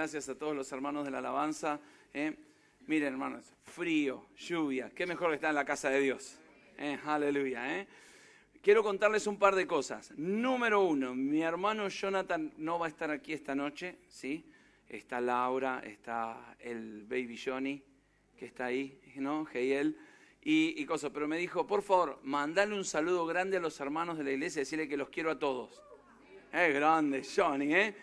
Gracias a todos los hermanos de la alabanza. Eh. Miren, hermanos, frío, lluvia, qué mejor que estar en la casa de Dios. Eh, aleluya. ¿eh? Quiero contarles un par de cosas. Número uno, mi hermano Jonathan no va a estar aquí esta noche, ¿sí? Está Laura, está el baby Johnny, que está ahí, ¿no? y, y cosas. Pero me dijo, por favor, mandale un saludo grande a los hermanos de la iglesia y decirle que los quiero a todos. Es grande, Johnny, ¿eh?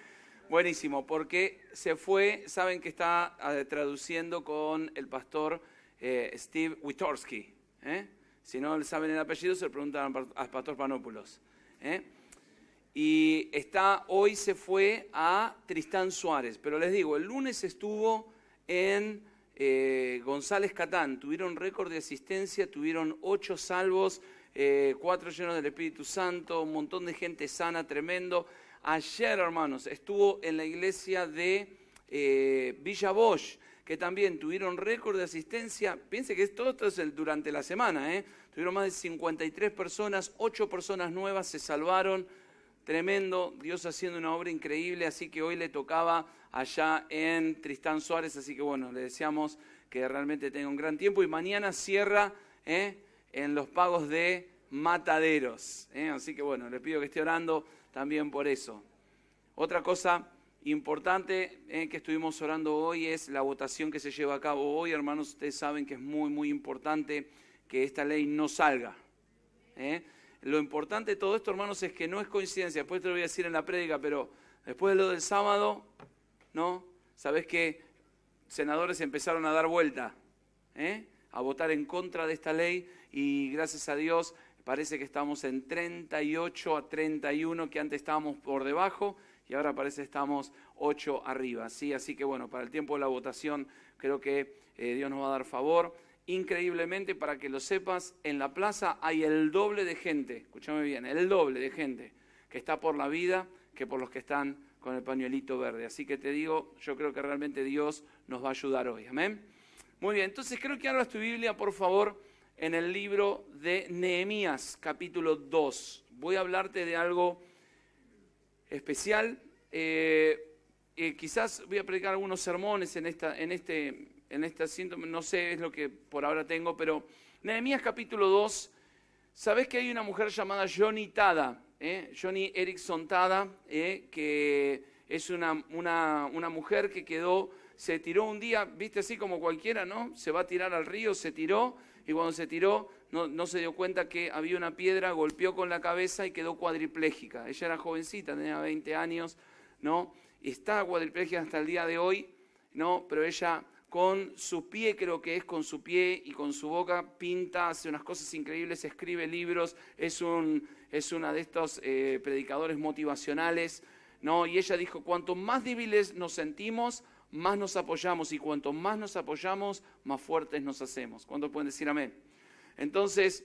Buenísimo, porque se fue, saben que está ah, traduciendo con el pastor eh, Steve Witorsky. ¿eh? Si no saben el apellido, se lo preguntan al pastor Panopoulos. ¿eh? Y está, hoy se fue a Tristán Suárez, pero les digo, el lunes estuvo en... González Catán, tuvieron récord de asistencia, tuvieron ocho salvos, cuatro llenos del Espíritu Santo, un montón de gente sana, tremendo. Ayer, hermanos, estuvo en la iglesia de eh, Villa Bosch, que también tuvieron récord de asistencia. Piense que todo esto es durante la semana, ¿eh? Tuvieron más de 53 personas, 8 personas nuevas se salvaron. Tremendo, Dios haciendo una obra increíble, así que hoy le tocaba allá en Tristán Suárez, así que bueno, le deseamos que realmente tenga un gran tiempo y mañana cierra ¿eh? en los pagos de mataderos. ¿eh? Así que bueno, le pido que esté orando también por eso. Otra cosa importante eh, que estuvimos orando hoy es la votación que se lleva a cabo hoy. Hermanos, ustedes saben que es muy, muy importante que esta ley no salga. ¿eh? Lo importante de todo esto, hermanos, es que no es coincidencia. Después te lo voy a decir en la prédica, pero después de lo del sábado, ¿no? Sabes que senadores empezaron a dar vuelta, ¿eh? a votar en contra de esta ley y gracias a Dios parece que estamos en 38 a 31, que antes estábamos por debajo y ahora parece que estamos 8 arriba. ¿sí? Así que bueno, para el tiempo de la votación creo que eh, Dios nos va a dar favor. Increíblemente, para que lo sepas, en la plaza hay el doble de gente, escúchame bien, el doble de gente que está por la vida que por los que están con el pañuelito verde. Así que te digo, yo creo que realmente Dios nos va a ayudar hoy. Amén. Muy bien, entonces creo que ahora tu Biblia, por favor en el libro de Nehemías, capítulo 2. Voy a hablarte de algo especial. Eh, eh, quizás voy a predicar algunos sermones en este, en este no sé, es lo que por ahora tengo, pero Nehemías capítulo 2, Sabes que hay una mujer llamada Johnny Tada, eh? Johnny Erickson Tada, que es una, una mujer que quedó, se tiró un día, viste así como cualquiera, ¿no? Se va a tirar al río, se tiró y cuando se tiró no, se dio cuenta que había una piedra, golpeó con la cabeza y quedó cuadriplégica. Ella era jovencita, tenía 20 años, ¿no? está cuadriplégica hasta el día de hoy, ¿no? Pero ella con su pie, creo que es con su pie y con su boca, pinta, hace unas cosas increíbles, escribe libros, es, un, es una de estos eh, predicadores motivacionales, ¿no? Y ella dijo, cuanto más débiles nos sentimos, más nos apoyamos y cuanto más nos apoyamos, más fuertes nos hacemos. ¿Cuántos pueden decir amén? Entonces,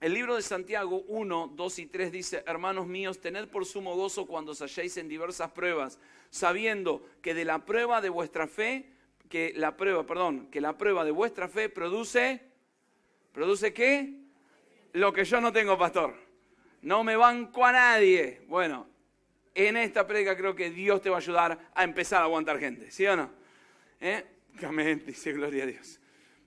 el libro de Santiago 1, 2 y 3 dice, hermanos míos, tened por sumo gozo cuando os halléis en diversas pruebas, sabiendo que de la prueba de vuestra fe, que la prueba, perdón, que la prueba de vuestra fe produce, ¿produce qué? Lo que yo no tengo, pastor. No me banco a nadie. Bueno, en esta prega creo que Dios te va a ayudar a empezar a aguantar gente, ¿sí o no? ¿Eh? Amén, dice gloria a Dios.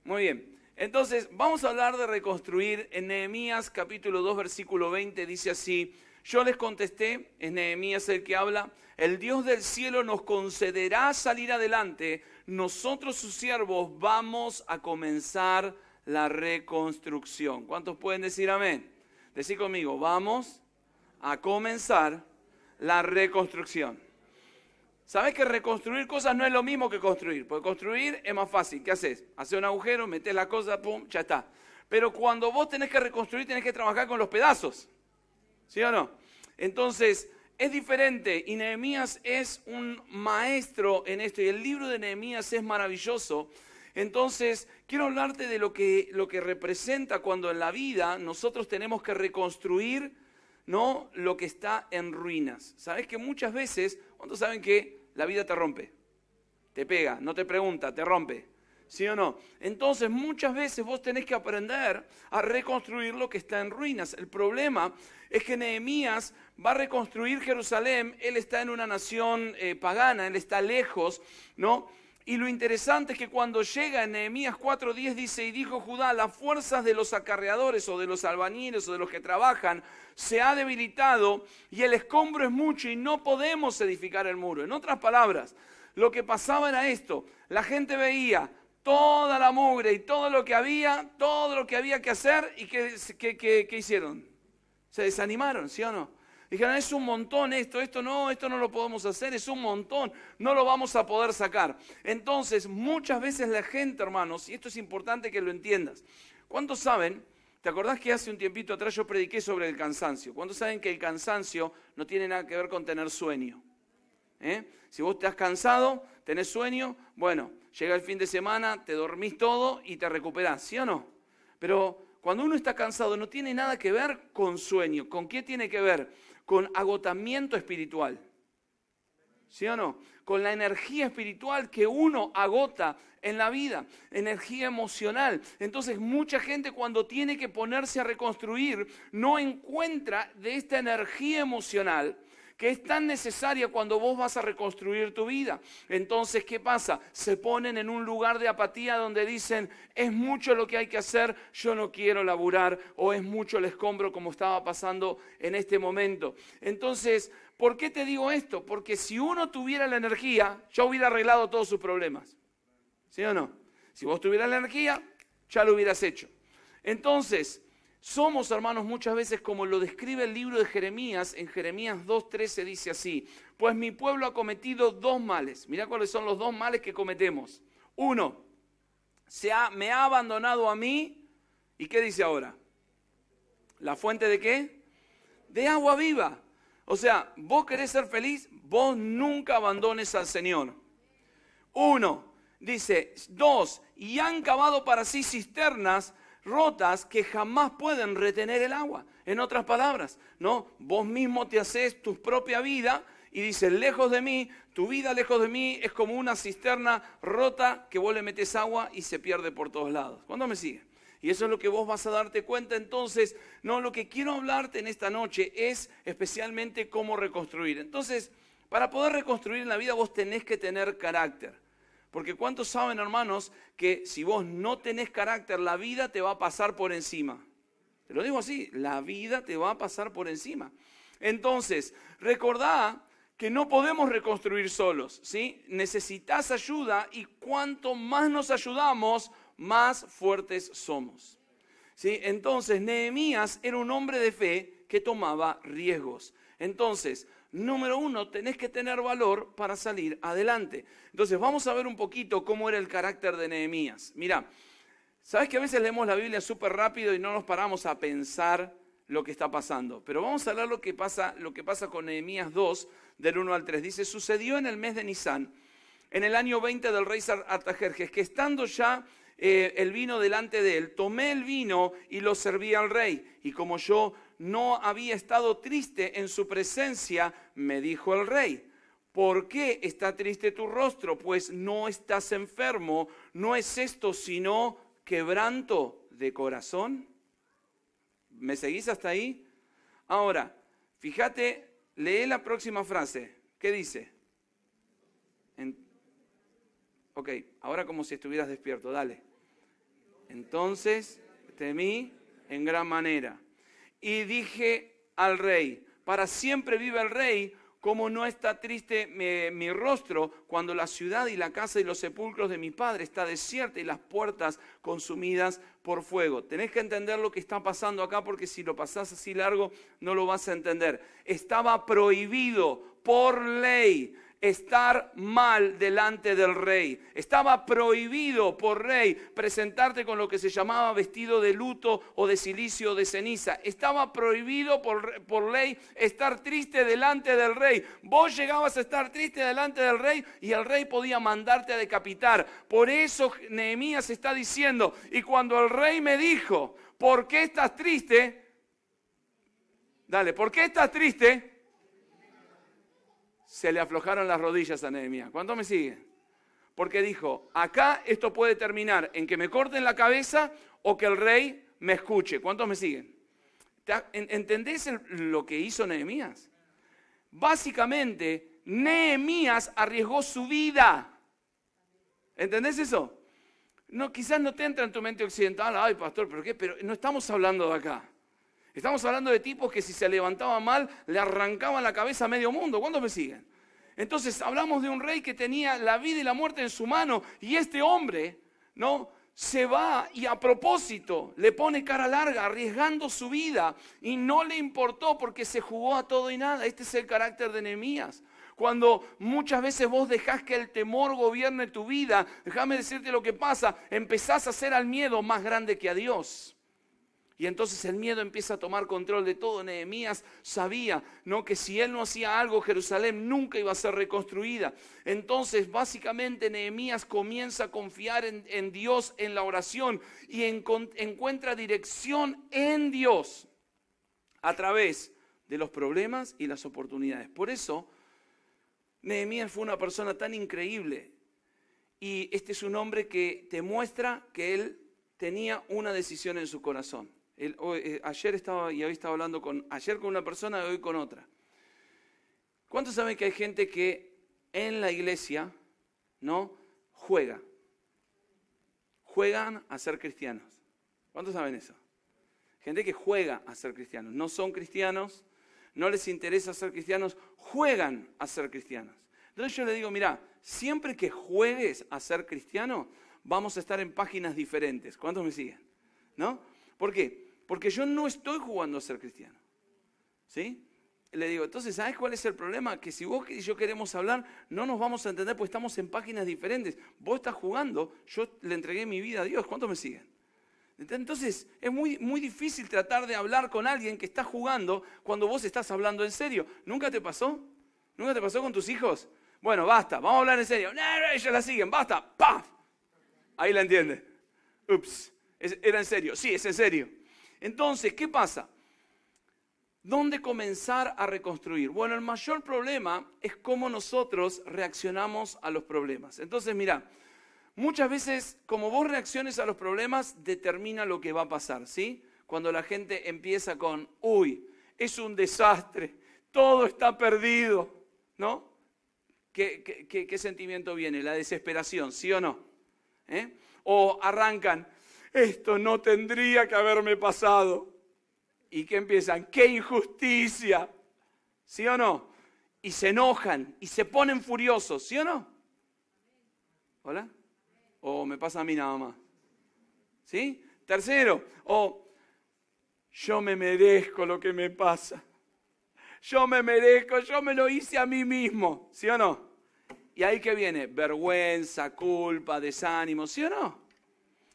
Muy bien, entonces vamos a hablar de reconstruir. En Nehemías capítulo 2 versículo 20 dice así, yo les contesté, es Nehemías el que habla, el Dios del cielo nos concederá salir adelante, nosotros sus siervos vamos a comenzar la reconstrucción. ¿Cuántos pueden decir amén? Decir conmigo, vamos a comenzar la reconstrucción. ¿Sabes que reconstruir cosas no es lo mismo que construir? Porque construir es más fácil. ¿Qué haces? Haces un agujero, metes la cosa, pum, ya está. Pero cuando vos tenés que reconstruir, tenés que trabajar con los pedazos. ¿Sí o no? Entonces, es diferente. Y Nehemías es un maestro en esto. Y el libro de Nehemías es maravilloso. Entonces, quiero hablarte de lo que, lo que representa cuando en la vida nosotros tenemos que reconstruir no lo que está en ruinas. Sabes que muchas veces, ¿cuántos saben que la vida te rompe? Te pega, no te pregunta, te rompe. ¿Sí o no? Entonces muchas veces vos tenés que aprender a reconstruir lo que está en ruinas. El problema es que Nehemías va a reconstruir Jerusalén, él está en una nación eh, pagana, él está lejos, ¿no? Y lo interesante es que cuando llega en Nehemías 4:10 dice, y dijo Judá, las fuerzas de los acarreadores o de los albañiles o de los que trabajan se ha debilitado y el escombro es mucho y no podemos edificar el muro. En otras palabras, lo que pasaba era esto, la gente veía toda la mugre y todo lo que había, todo lo que había que hacer y ¿qué que hicieron. Se desanimaron, ¿sí o no? Dijeron, es un montón esto, esto no, esto no lo podemos hacer, es un montón, no lo vamos a poder sacar. Entonces, muchas veces la gente, hermanos, y esto es importante que lo entiendas, ¿cuántos saben? ¿Te acordás que hace un tiempito atrás yo prediqué sobre el cansancio? ¿Cuántos saben que el cansancio no tiene nada que ver con tener sueño? ¿Eh? Si vos te has cansado, tenés sueño, bueno, llega el fin de semana, te dormís todo y te recuperás, ¿sí o no? Pero cuando uno está cansado no tiene nada que ver con sueño. ¿Con qué tiene que ver? con agotamiento espiritual. ¿Sí o no? Con la energía espiritual que uno agota en la vida, energía emocional. Entonces mucha gente cuando tiene que ponerse a reconstruir no encuentra de esta energía emocional que es tan necesaria cuando vos vas a reconstruir tu vida. Entonces, ¿qué pasa? Se ponen en un lugar de apatía donde dicen, es mucho lo que hay que hacer, yo no quiero laburar, o es mucho el escombro como estaba pasando en este momento. Entonces, ¿por qué te digo esto? Porque si uno tuviera la energía, ya hubiera arreglado todos sus problemas. ¿Sí o no? Si vos tuvieras la energía, ya lo hubieras hecho. Entonces, somos, hermanos, muchas veces como lo describe el libro de Jeremías, en Jeremías 2.13 dice así, pues mi pueblo ha cometido dos males. Mirá cuáles son los dos males que cometemos. Uno, se me ha abandonado a mí. ¿Y qué dice ahora? ¿La fuente de qué? De agua viva. O sea, vos querés ser feliz, vos nunca abandones al Señor. Uno, dice, dos, y han cavado para sí cisternas rotas que jamás pueden retener el agua. En otras palabras, ¿no? Vos mismo te haces tu propia vida y dices, lejos de mí, tu vida lejos de mí es como una cisterna rota que vos le metes agua y se pierde por todos lados. ¿Cuándo me sigue? Y eso es lo que vos vas a darte cuenta. Entonces, no, lo que quiero hablarte en esta noche es especialmente cómo reconstruir. Entonces, para poder reconstruir en la vida vos tenés que tener carácter. Porque ¿cuántos saben, hermanos, que si vos no tenés carácter, la vida te va a pasar por encima? Te lo digo así, la vida te va a pasar por encima. Entonces, recordá que no podemos reconstruir solos, ¿sí? Necesitas ayuda y cuanto más nos ayudamos, más fuertes somos. ¿Sí? Entonces, Nehemías era un hombre de fe que tomaba riesgos. Entonces, número uno, tenés que tener valor para salir adelante. Entonces, vamos a ver un poquito cómo era el carácter de Nehemías. Mira, sabes que a veces leemos la Biblia súper rápido y no nos paramos a pensar lo que está pasando. Pero vamos a hablar lo que pasa, lo que pasa con Nehemías 2, del 1 al 3. Dice, sucedió en el mes de Nisan, en el año 20 del rey Artajerjes, que estando ya eh, el vino delante de él, tomé el vino y lo serví al rey. Y como yo no había estado triste en su presencia, me dijo el rey. ¿Por qué está triste tu rostro? Pues no estás enfermo. No es esto sino quebranto de corazón. ¿Me seguís hasta ahí? Ahora, fíjate, lee la próxima frase. ¿Qué dice? Ok, ahora como si estuvieras despierto, dale. Entonces temí en gran manera y dije al rey, para siempre vive el rey, como no está triste mi, rostro cuando la ciudad y la casa y los sepulcros de mi padre está desierta y las puertas consumidas por fuego. Tenés que entender lo que está pasando acá porque si lo pasás así largo no lo vas a entender. Estaba prohibido por ley estar mal delante del rey. Estaba prohibido por rey presentarte con lo que se llamaba vestido de luto o de silicio o de ceniza. Estaba prohibido por, por ley estar triste delante del rey. Vos llegabas a estar triste delante del rey y el rey podía mandarte a decapitar. Por eso Nehemías está diciendo, y cuando el rey me dijo, ¿por qué estás triste? Dale, ¿por qué estás triste? se le aflojaron las rodillas a Nehemías. ¿Cuántos me siguen? Porque dijo, acá esto puede terminar en que me corten la cabeza o que el rey me escuche. ¿Cuántos me siguen? ¿Entendés lo que hizo Nehemías? Básicamente, Nehemías arriesgó su vida. ¿Entendés eso? No, quizás no te entra en tu mente occidental, ay pastor, qué, pero no estamos hablando de acá. Estamos hablando de tipos que si se levantaba mal le arrancaban la cabeza a medio mundo. ¿Cuántos me siguen? Entonces hablamos de un rey que tenía la vida y la muerte en su mano y este hombre, ¿no? Se va y a propósito le pone cara larga, arriesgando su vida y no le importó porque se jugó a todo y nada. Este es el carácter de Nehemías. Cuando muchas veces vos dejás que el temor gobierne tu vida, déjame decirte lo que pasa, empezás a hacer al miedo más grande que a Dios. Y entonces el miedo empieza a tomar control de todo. Nehemías sabía, ¿no? que si él no hacía algo, Jerusalén nunca iba a ser reconstruida. Entonces, básicamente Nehemías comienza a confiar en, Dios en la oración y encuentra dirección en Dios a través de los problemas y las oportunidades. Por eso, Nehemías fue una persona tan increíble y este es un hombre que te muestra que él tenía una decisión en su corazón. Eh, ayer estaba y hoy estaba hablando con, ayer con una persona y hoy con otra. ¿Cuántos saben que hay gente que en la iglesia, ¿no? Juega. Juegan a ser cristianos. ¿Cuántos saben eso? Gente que juega a ser cristianos. No son cristianos, no les interesa ser cristianos, juegan a ser cristianos. Entonces yo le digo, mira, siempre que juegues a ser cristiano, vamos a estar en páginas diferentes. ¿Cuántos me siguen? ¿No? ¿Por qué? Porque yo no estoy jugando a ser cristiano. ¿Sí? Le digo, entonces, ¿sabes cuál es el problema? Que si vos y yo queremos hablar, no nos vamos a entender porque estamos en páginas diferentes. Vos estás jugando, yo le entregué mi vida a Dios. ¿Cuántos me siguen? Entonces, es muy, muy difícil tratar de hablar con alguien que está jugando cuando vos estás hablando en serio. ¿Nunca te pasó? ¿Nunca te pasó con tus hijos? Bueno, basta, vamos a hablar en serio. No, ellos la siguen, basta, ¡paf! Ahí la entiende. Ups, era en serio. Sí, es en serio. Entonces, ¿qué pasa? ¿Dónde comenzar a reconstruir? Bueno, el mayor problema es cómo nosotros reaccionamos a los problemas. Entonces, mira, muchas veces como vos reacciones a los problemas determina lo que va a pasar, ¿sí? Cuando la gente empieza con, uy, es un desastre, todo está perdido, ¿no? ¿Qué, sentimiento viene? La desesperación, ¿sí o no? ¿Eh? O arrancan, esto no tendría que haberme pasado. Y que empiezan, qué injusticia, ¿sí o no? Y se enojan y se ponen furiosos, ¿sí o no? ¿Hola? ¿O me pasa a mí nada más? ¿Sí? Tercero, o yo me merezco lo que me pasa. Yo me merezco, yo me lo hice a mí mismo, ¿sí o no? Y ahí que viene vergüenza, culpa, desánimo, ¿sí o no?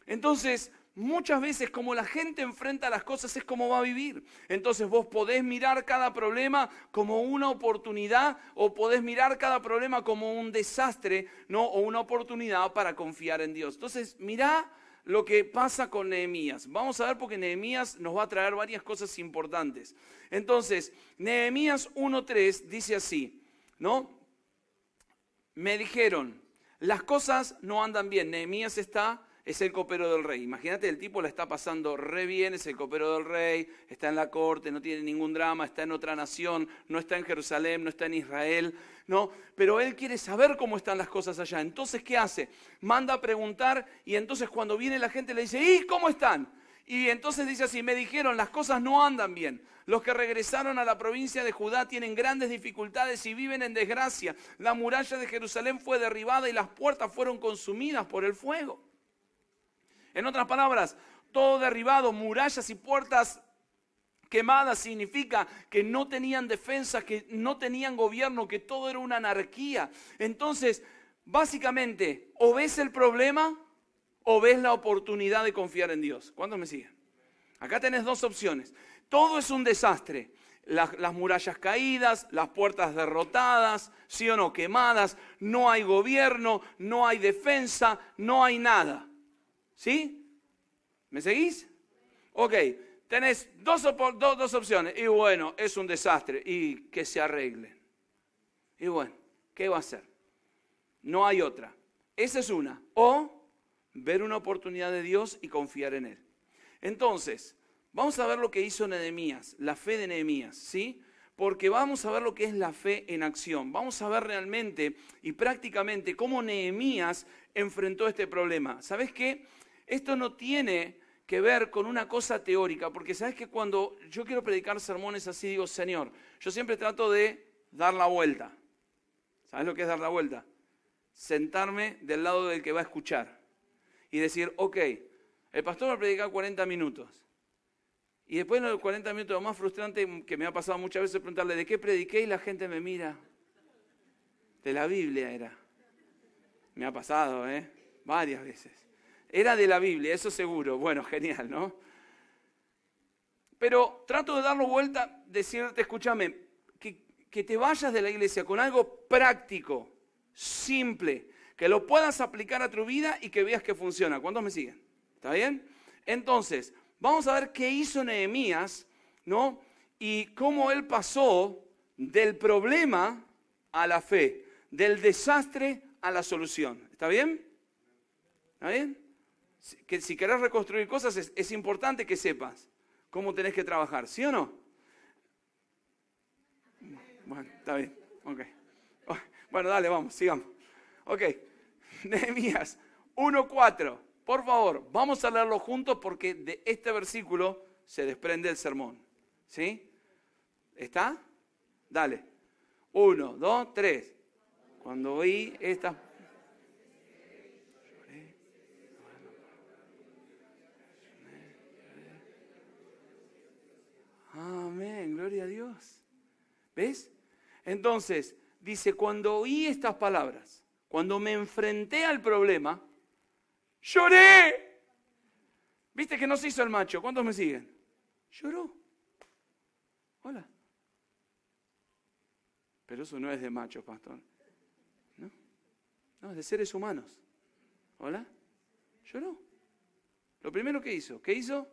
Entonces, Muchas veces como la gente enfrenta las cosas es como va a vivir. Entonces vos podés mirar cada problema como una oportunidad o podés mirar cada problema como un desastre, ¿no? O una oportunidad para confiar en Dios. Entonces mirá lo que pasa con Nehemías. Vamos a ver porque Nehemías nos va a traer varias cosas importantes. Entonces, Nehemías 1.3 dice así, ¿no? Me dijeron, las cosas no andan bien. Nehemías está es el copero del rey. Imagínate, el tipo la está pasando re bien, es el copero del rey, está en la corte, no tiene ningún drama, está en otra nación, no está en Jerusalén, no está en Israel, ¿no? Pero él quiere saber cómo están las cosas allá. Entonces, ¿qué hace? Manda a preguntar y entonces cuando viene la gente le dice, ¿y cómo están? Y entonces dice así, me dijeron, las cosas no andan bien. Los que regresaron a la provincia de Judá tienen grandes dificultades y viven en desgracia. La muralla de Jerusalén fue derribada y las puertas fueron consumidas por el fuego. En otras palabras, todo derribado, murallas y puertas quemadas, significa que no tenían defensa, que no tenían gobierno, que todo era una anarquía. Entonces, básicamente, o ves el problema o ves la oportunidad de confiar en Dios. ¿Cuántos me siguen? Acá tenés dos opciones. Todo es un desastre. Las, las murallas caídas, las puertas derrotadas, sí o no, quemadas, no hay gobierno, no hay defensa, no hay nada. ¿Sí? ¿Me seguís? Ok, tenés dos, dos, dos opciones. Y bueno, es un desastre. Y que se arreglen. Y bueno, ¿qué va a hacer? No hay otra. Esa es una. O ver una oportunidad de Dios y confiar en Él. Entonces, vamos a ver lo que hizo Nehemías, la fe de Nehemías, ¿sí? Porque vamos a ver lo que es la fe en acción. Vamos a ver realmente y prácticamente cómo Nehemías enfrentó este problema. ¿Sabes qué? Esto no tiene que ver con una cosa teórica, porque sabes que cuando yo quiero predicar sermones así, digo, Señor, yo siempre trato de dar la vuelta. ¿Sabes lo que es dar la vuelta? Sentarme del lado del que va a escuchar y decir, ok, el pastor va a predicar 40 minutos. Y después de los 40 minutos, lo más frustrante que me ha pasado muchas veces es preguntarle, ¿de qué prediqué? Y la gente me mira. De la Biblia era. Me ha pasado, ¿eh? Varias veces. Era de la Biblia, eso seguro. Bueno, genial, ¿no? Pero trato de darlo vuelta, decirte, escúchame, que, te vayas de la iglesia con algo práctico, simple, que lo puedas aplicar a tu vida y que veas que funciona. ¿Cuántos me siguen? ¿Está bien? Entonces, vamos a ver qué hizo Nehemías, ¿no? Y cómo él pasó del problema a la fe, del desastre a la solución. ¿Está bien? ¿Está bien? si querés reconstruir cosas es, importante que sepas cómo tenés que trabajar, ¿sí o no? Bueno, está bien, Bueno, dale, vamos, sigamos. Ok, Nehemías 1.4. Por favor, vamos a leerlo juntos porque de este versículo se desprende el sermón. ¿Sí? ¿Está? Dale. 1, 2, 3. Cuando oí estas Amén, gloria a Dios. ¿Ves? Entonces, dice, cuando oí estas palabras, cuando me enfrenté al problema, lloré. ¿Viste que no se hizo el macho? ¿Cuántos me siguen? Lloró. Hola. Pero eso no es de macho, pastor. ¿No? No, es de seres humanos. ¿Hola? Lloró. Lo primero que hizo, ¿qué hizo?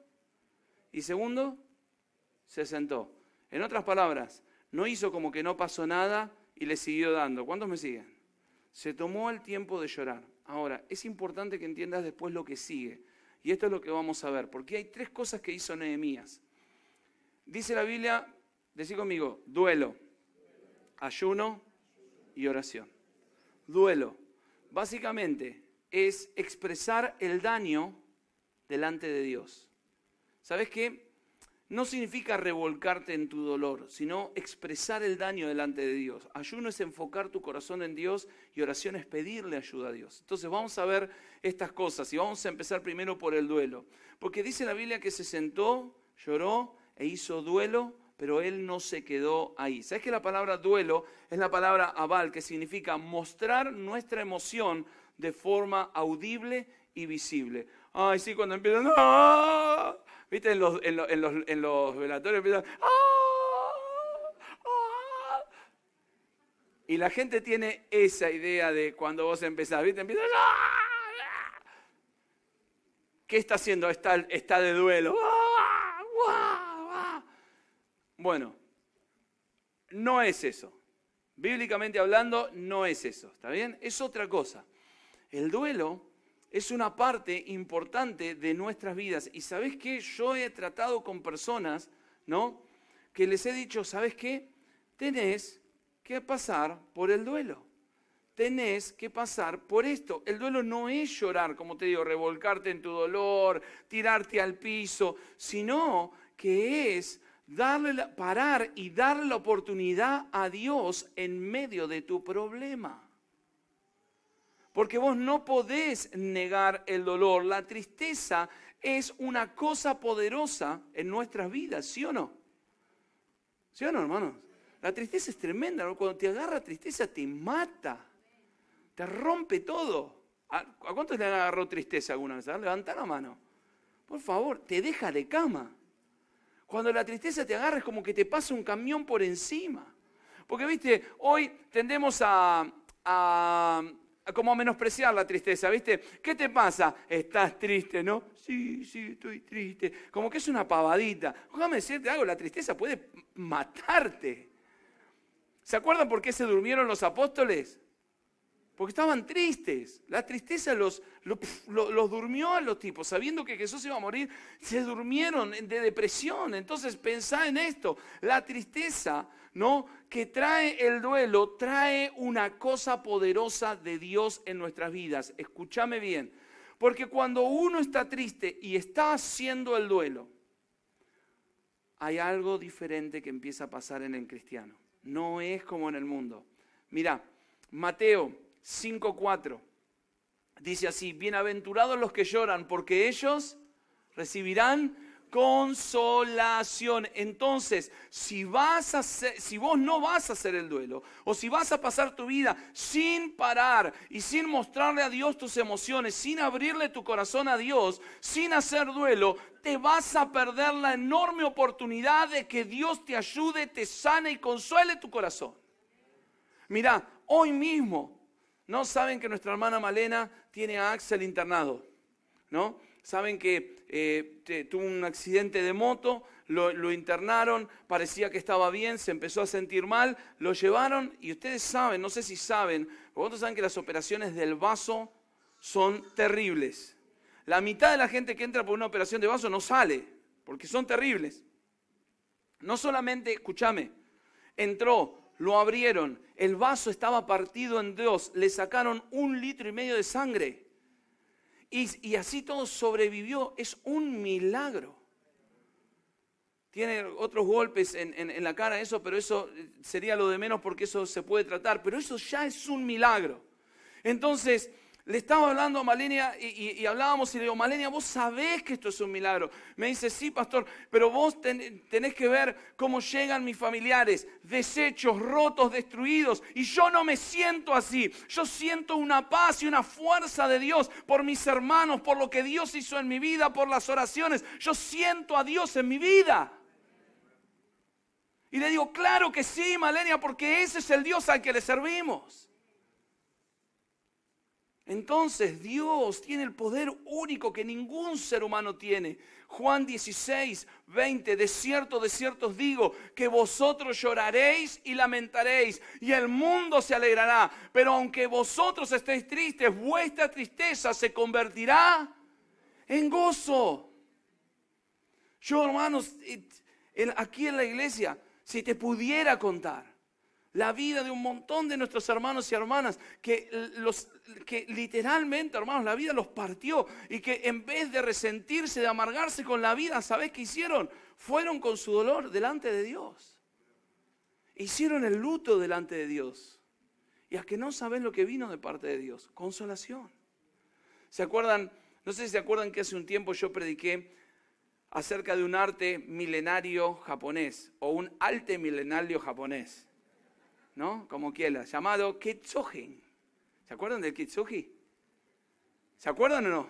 Y segundo, se sentó. En otras palabras, no hizo como que no pasó nada y le siguió dando. ¿Cuántos me siguen? Se tomó el tiempo de llorar. Ahora, es importante que entiendas después lo que sigue. Y esto es lo que vamos a ver, porque hay tres cosas que hizo Nehemías. Dice la Biblia, decí conmigo, duelo, ayuno y oración. Duelo, básicamente, es expresar el daño delante de Dios. ¿Sabes qué? no significa revolcarte en tu dolor, sino expresar el daño delante de Dios. Ayuno es enfocar tu corazón en Dios y oración es pedirle ayuda a Dios. Entonces vamos a ver estas cosas y vamos a empezar primero por el duelo. Porque dice la Biblia que se sentó, lloró e hizo duelo, pero él no se quedó ahí. ¿Sabes que la palabra duelo es la palabra aval, que significa mostrar nuestra emoción de forma audible y visible? Ay, sí, cuando empiezan... ¿Viste? En los, velatorios empiezan. Ah, ah". Y la gente tiene esa idea de cuando vos empezás, ¿viste? Empiezas. Ah, ¿Qué está haciendo? Está, está de duelo. Bueno, no es eso. Bíblicamente hablando, no es eso. ¿Está bien? Es otra cosa. El duelo es una parte importante de nuestras vidas. Y sabes qué, yo he tratado con personas, ¿no? Que les he dicho, ¿sabes qué? Tenés que pasar por el duelo. Tenés que pasar por esto. El duelo no es llorar, como te digo, revolcarte en tu dolor, tirarte al piso, sino que es darle parar y darle la oportunidad a Dios en medio de tu problema porque vos no podés negar el dolor. La tristeza es una cosa poderosa en nuestras vidas, ¿sí o no? ¿Sí o no, hermanos? La tristeza es tremenda, cuando te agarra tristeza te mata, te rompe todo. ¿A, cuántos le agarró tristeza alguna vez? Levanta la mano. Por favor, te deja de cama. Cuando la tristeza te agarra es como que te pasa un camión por encima. Porque, viste, hoy tendemos a como a menospreciar la tristeza, ¿viste? ¿Qué te pasa? Estás triste, ¿no? Sí, sí, estoy triste. Como que es una pavadita. Déjame decirte algo, la tristeza puede matarte. ¿Se acuerdan por qué se durmieron los apóstoles? Porque estaban tristes. La tristeza los, los, los, durmió a los tipos. Sabiendo que Jesús iba a morir, se durmieron de depresión. Entonces pensá en esto. La tristeza ¿no? Que trae el duelo, trae una cosa poderosa de Dios en nuestras vidas. Escúchame bien, porque cuando uno está triste y está haciendo el duelo, hay algo diferente que empieza a pasar en el cristiano. No es como en el mundo. Mira, Mateo 5:4 dice así, bienaventurados los que lloran, porque ellos recibirán consolación. Entonces, si, vas a si vos no vas a hacer el duelo, o si vas a pasar tu vida sin parar y sin mostrarle a Dios tus emociones, sin abrirle tu corazón a Dios, sin hacer duelo, te vas a perder la enorme oportunidad de que Dios te ayude, te sane y consuele tu corazón. Mira, hoy mismo, no saben que nuestra hermana Malena tiene a Axel internado, ¿no? saben que eh, tuvo un accidente de moto, lo, lo, internaron, parecía que estaba bien, se empezó a sentir mal, lo llevaron y ustedes saben, no sé si saben, vosotros saben que las operaciones del vaso son terribles. La mitad de la gente que entra por una operación de vaso no sale, porque son terribles. No solamente, escúchame, entró, lo abrieron, el vaso estaba partido en dos, le sacaron un litro y medio de sangre. Y, así todo sobrevivió. Es un milagro. Tiene otros golpes en, en la cara, eso, pero eso eh, sería lo de menos porque eso se puede tratar. Pero eso ya es un milagro. Entonces, le estaba hablando a Malenia y, hablábamos y le digo, Malenia, vos sabés que esto es un milagro. Me dice, sí, pastor, pero vos tenés que ver cómo llegan mis familiares, deshechos, rotos, destruidos. Y yo no me siento así. Yo siento una paz y una fuerza de Dios por mis hermanos, por lo que Dios hizo en mi vida, por las oraciones. Yo siento a Dios en mi vida. Y le digo, claro que sí, Malenia, porque ese es el Dios al que le servimos. Entonces Dios tiene el poder único que ningún ser humano tiene. Juan 16, 20, de cierto, de cierto os digo que vosotros lloraréis y lamentaréis y el mundo se alegrará. Pero aunque vosotros estéis tristes, vuestra tristeza se convertirá en gozo. Yo hermanos, aquí en la iglesia, si te pudiera contar la vida de un montón de nuestros hermanos y hermanas que, los, que literalmente, hermanos, la vida los partió y que en vez de resentirse, de amargarse con la vida, ¿sabes qué hicieron? Fueron con su dolor delante de Dios. Hicieron el luto delante de Dios. Y a que no saben lo que vino de parte de Dios, consolación. ¿Se acuerdan? No sé si se acuerdan que hace un tiempo yo prediqué acerca de un arte milenario japonés o un arte milenario japonés. ¿no? Como quiera, llamado Kitsuji. ¿Se acuerdan del Kitsugi? ¿Se acuerdan o no?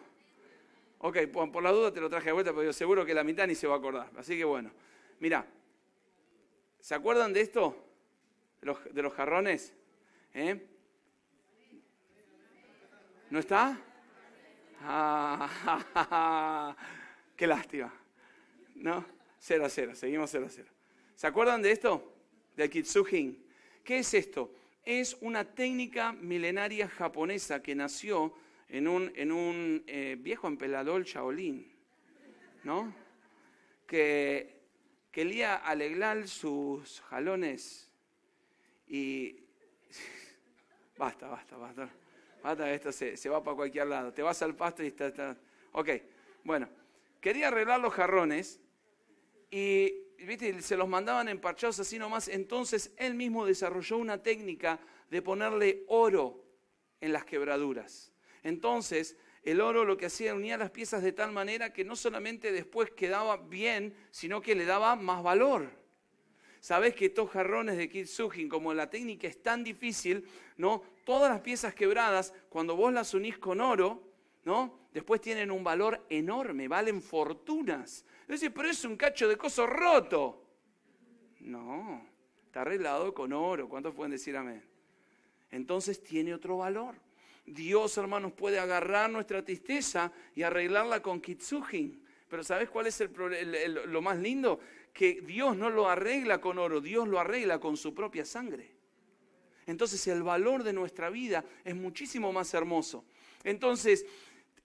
Ok, por, la duda te lo traje de vuelta, pero yo seguro que la mitad ni se va a acordar. Así que bueno, mira, ¿se acuerdan de esto? ¿De los, jarrones? ¿Eh? ¿No está? qué lástima. ¿No? Cero a 0, seguimos cero a 0. ¿Se acuerdan de esto? Del Kitsugin. ¿Qué es esto? Es una técnica milenaria japonesa que nació en un, en un eh, viejo empelador Shaolin, ¿no? Que quería alegrar sus jalones y... basta, basta, basta. Basta, esto se, se, va para cualquier lado. Te vas al pasto y está... está... Ok, bueno. Quería arreglar los jarrones y se los mandaban emparchados así nomás. Entonces él mismo desarrolló una técnica de ponerle oro en las quebraduras. Entonces el oro lo que hacía era unir las piezas de tal manera que no solamente después quedaba bien, sino que le daba más valor. Sabés que estos jarrones de Kitsugin, como la técnica es tan difícil, ¿no? Todas las piezas quebradas, cuando vos las unís con oro, ¿no? Después tienen un valor enorme, valen fortunas. Dice, pero es un cacho de coso roto. No, está arreglado con oro. ¿Cuántos pueden decir amén? Entonces tiene otro valor. Dios, hermanos, puede agarrar nuestra tristeza y arreglarla con kitsujin. Pero ¿sabes cuál es lo más lindo? Que Dios no lo arregla con oro, Dios lo arregla con su propia sangre. Entonces el valor de nuestra vida es muchísimo más hermoso. Entonces,